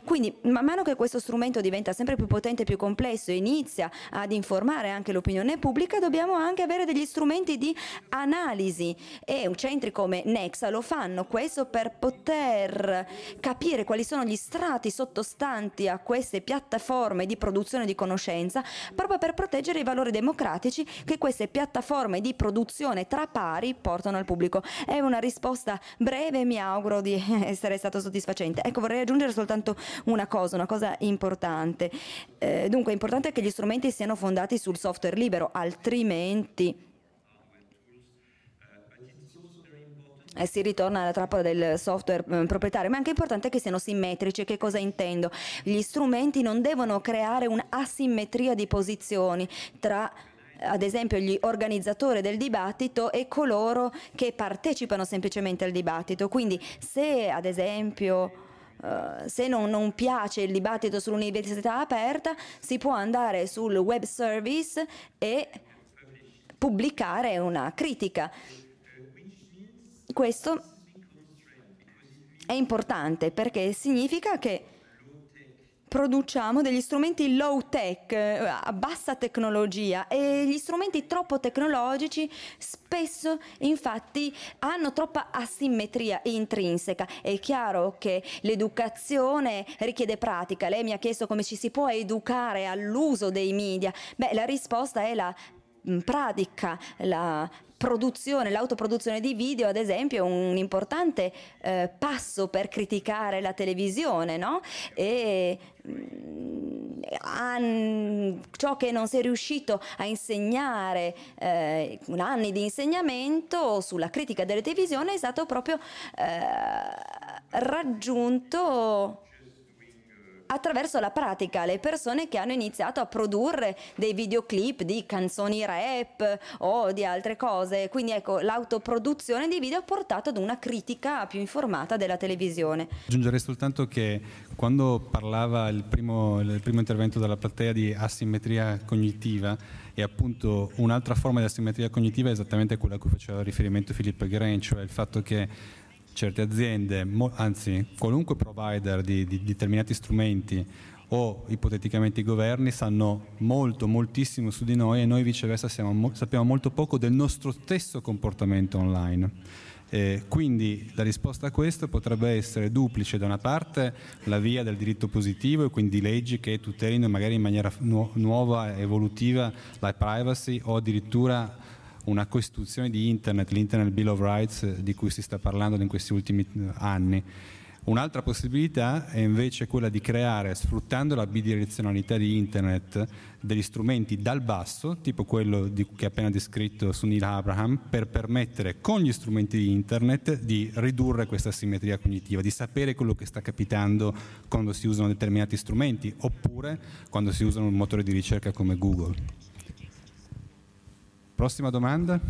S3: Quindi, man mano che questo strumento diventa sempre più potente, e più complesso e inizia ad informare anche l'opinione pubblica, dobbiamo anche avere degli strumenti di analisi e centri come Nexa lo fanno questo per poter capire quali sono gli magistrati sottostanti a queste piattaforme di produzione di conoscenza proprio per proteggere i valori democratici che queste piattaforme di produzione tra pari portano al pubblico. È una risposta breve, mi auguro di <laughs> essere stato soddisfacente. Ecco, vorrei aggiungere soltanto una cosa, una cosa importante. Eh, dunque, è importante che gli strumenti siano fondati sul software libero, altrimenti eh, si ritorna alla trappola del software eh, proprietario, ma è anche importante che siano simmetrici. Che cosa intendo? Gli strumenti non devono creare un'asimmetria di posizioni tra ad esempio gli organizzatori del dibattito e coloro che partecipano semplicemente al dibattito. Quindi se ad esempio Uh, se non, non, piace il dibattito sull'università aperta, si può andare sul web service e pubblicare una critica. Questo è importante perché significa che produciamo degli strumenti low tech, eh, a bassa tecnologia e gli strumenti troppo tecnologici spesso infatti hanno troppa asimmetria intrinseca. È chiaro che l'educazione richiede pratica. Lei mi ha chiesto come ci si può educare all'uso dei media. Beh, la risposta è la mm, pratica, la produzione, l'autoproduzione di video, ad esempio, è un importante eh, passo per criticare la televisione, no? E mh, mm, an, ciò che non si è riuscito a insegnare, eh, anni di insegnamento sulla critica della televisione è stato proprio eh, raggiunto attraverso la pratica le persone che hanno iniziato a produrre dei videoclip di canzoni rap o di altre cose. Quindi ecco, l'autoproduzione di video ha portato ad una critica più informata della televisione.
S1: Aggiungerei soltanto che quando parlava il primo, il primo intervento della platea di asimmetria cognitiva e appunto un'altra forma di asimmetria cognitiva è esattamente quella a cui faceva riferimento Filippo Gren, cioè il fatto che certe aziende, anzi qualunque provider di, di determinati strumenti o ipoteticamente i governi sanno molto, moltissimo su di noi e noi viceversa siamo, sappiamo molto poco del nostro stesso comportamento online. Eh, quindi la risposta a questo potrebbe essere duplice, da una parte la via del diritto positivo e quindi leggi che tutelino magari in maniera nu- nuova, evolutiva la privacy o addirittura una costituzione di internet, l'Internet Bill of Rights eh, di cui si sta parlando in questi ultimi eh, anni. Un'altra possibilità è invece quella di creare, sfruttando la bidirezionalità di Internet, degli strumenti dal basso, tipo quello di, che ha appena descritto su Neil Abraham, per permettere con gli strumenti di Internet di ridurre questa simmetria cognitiva, di sapere quello che sta capitando quando si usano determinati strumenti oppure quando si usano un motore di ricerca come Google. Prossima domanda.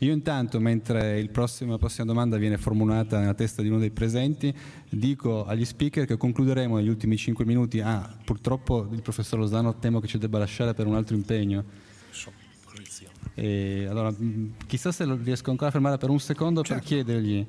S1: Io intanto, mentre prossimo, la prossima domanda viene formulata nella testa di uno dei presenti, dico agli speaker che concluderemo negli ultimi 5 minuti. Ah, purtroppo il professor Lozano temo che ci debba lasciare per un altro impegno. E allora, mm, chissà se lo riesco ancora a fermare per un secondo certo. per chiedergli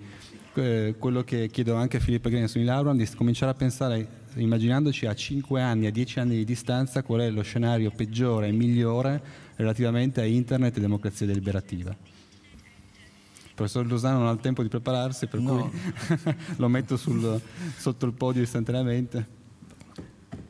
S1: eh, quello che chiedo anche a Filippo Grenia sui Laurand, di cominciare a pensare immaginandoci a 5 anni, a 10 anni di distanza, qual è lo scenario peggiore e migliore relativamente a internet e democrazia deliberativa. Il professor Lozano non ha il tempo di prepararsi, per no. cui <laughs> lo metto sul, sotto il podio istantaneamente.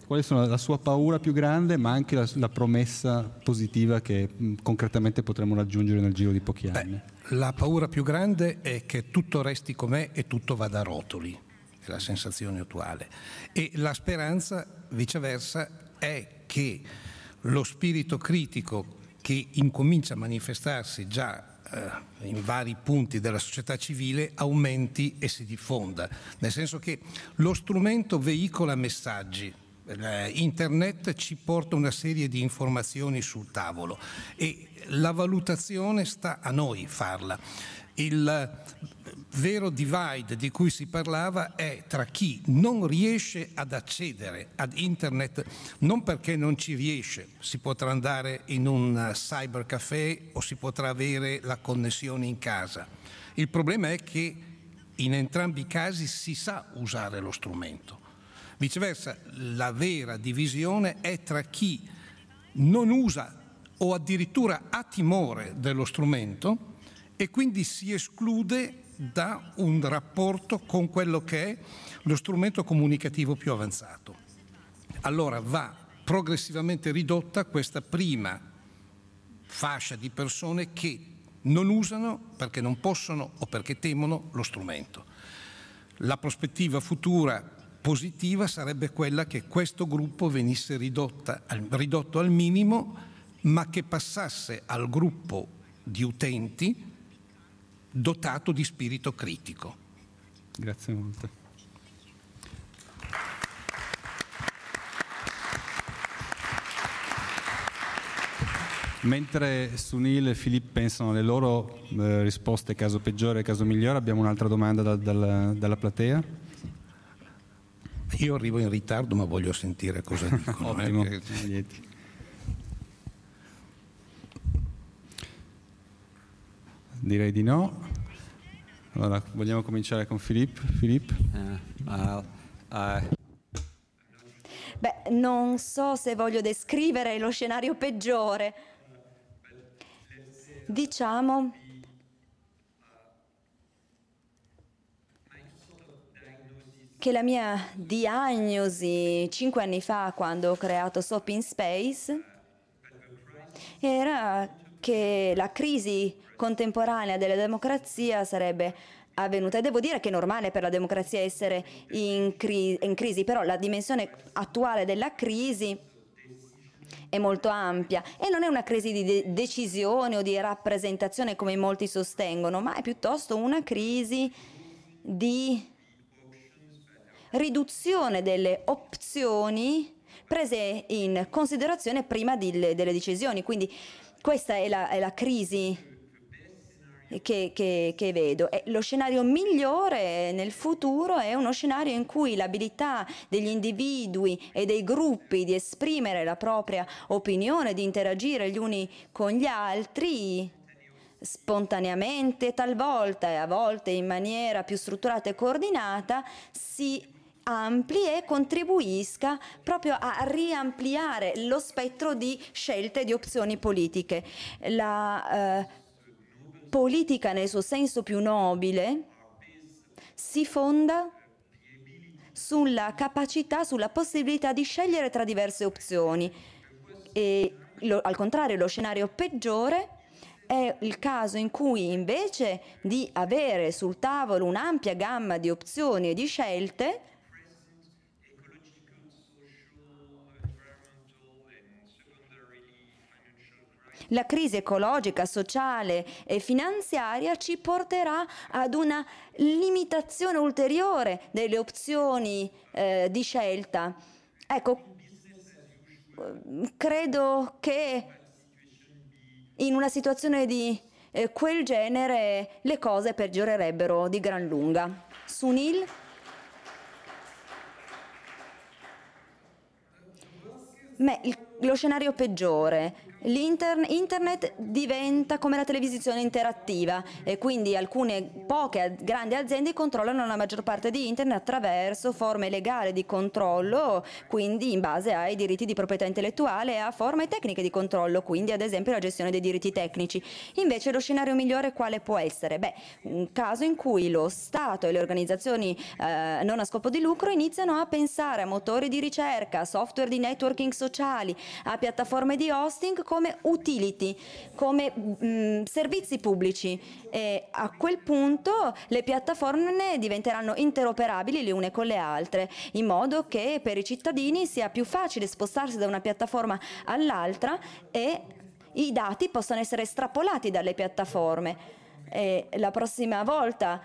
S1: Quali sono la sua paura più grande, ma anche la, la promessa positiva che mh, mm, concretamente potremmo raggiungere nel giro di pochi anni?
S2: Beh, la paura più grande è che tutto resti com'è e tutto vada a rotoli la sensazione attuale. E la speranza, viceversa, è che lo spirito critico che incomincia a manifestarsi già eh, in vari punti della società civile aumenti e si diffonda, nel senso che lo strumento veicola messaggi. Eh, internet ci porta una serie di informazioni sul tavolo e la valutazione sta a noi farla. Il, vero divide di cui si parlava è tra chi non riesce ad accedere ad internet, non perché non ci riesce, si potrà andare in un eh, cybercafé o si potrà avere la connessione in casa. Il problema è che in entrambi i casi si sa usare lo strumento. Viceversa, la vera divisione è tra chi non usa o addirittura ha timore dello strumento e quindi si esclude da un rapporto con quello che è lo strumento comunicativo più avanzato. Allora va progressivamente ridotta questa prima fascia di persone che non usano perché non possono o perché temono lo strumento. La prospettiva futura positiva sarebbe quella che questo gruppo venisse ridotta, ridotto al minimo, ma che passasse al gruppo di utenti dotato di spirito critico.
S1: Grazie molto. Mentre Sunil e Filippo pensano alle loro eh, risposte caso peggiore e caso migliore, abbiamo un'altra domanda da, dalla, dalla platea. Io arrivo in ritardo ma voglio sentire cosa <laughs> dicono. Eh. Ottimo, eh? Direi di no. Allora, vogliamo cominciare con Filippo? Filippo? Uh, eh, uh, uh.
S3: Beh, non so se voglio descrivere lo scenario peggiore. Diciamo che la mia diagnosi cinque anni fa, quando ho creato Soap in Space, era che la crisi contemporanea della democrazia sarebbe avvenuta e devo dire che è normale per la democrazia essere in, cri in crisi, però la dimensione attuale della crisi è molto ampia e non è una crisi di de decisione o di rappresentazione come molti sostengono, ma è piuttosto una crisi di riduzione delle opzioni prese in considerazione prima di, delle decisioni. Quindi questa è la, è la crisi che, che, che vedo. E eh, lo scenario migliore nel futuro è uno scenario in cui l'abilità degli individui e dei gruppi di esprimere la propria opinione, di interagire gli uni con gli altri spontaneamente, talvolta e a volte in maniera più strutturata e coordinata, si ampli e contribuisca proprio a riampliare lo spettro di scelte e di opzioni politiche. La, eh, politica nel suo senso più nobile si fonda sulla capacità, sulla possibilità di scegliere tra diverse opzioni e lo, al contrario lo scenario peggiore è il caso in cui invece di avere sul tavolo un'ampia gamma di opzioni e di scelte, la crisi ecologica, sociale e finanziaria ci porterà ad una limitazione ulteriore delle opzioni eh, di scelta. Ecco, credo che in una situazione di eh, quel genere le cose peggiorerebbero di gran lunga. Sunil? Beh, lo scenario peggiore L'internet diventa come la televisione interattiva e quindi alcune poche grandi aziende controllano la maggior parte di internet attraverso forme legali di controllo, quindi in base ai diritti di proprietà intellettuale e a forme tecniche di controllo, quindi ad esempio la gestione dei diritti tecnici. Invece lo scenario migliore quale può essere? Beh, un caso in cui lo Stato e le organizzazioni eh, non a scopo di lucro iniziano a pensare a motori di ricerca, a software di networking sociali, a piattaforme di hosting come utility, come mh, mm, servizi pubblici e a quel punto le piattaforme diventeranno interoperabili le une con le altre, in modo che per i cittadini sia più facile spostarsi da una piattaforma all'altra e i dati possono essere estrapolati dalle piattaforme. E la prossima volta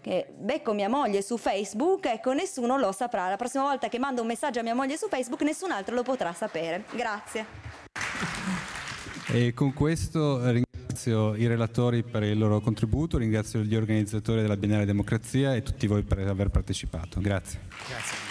S3: che becco mia moglie su Facebook, ecco, nessuno lo saprà. La prossima volta che mando un messaggio a mia moglie su Facebook, nessun altro lo potrà sapere. Grazie.
S1: <laughs> E con questo ringrazio i relatori per il loro contributo, ringrazio gli organizzatori della Biennale Democrazia e tutti voi per aver partecipato. Grazie.
S4: Grazie.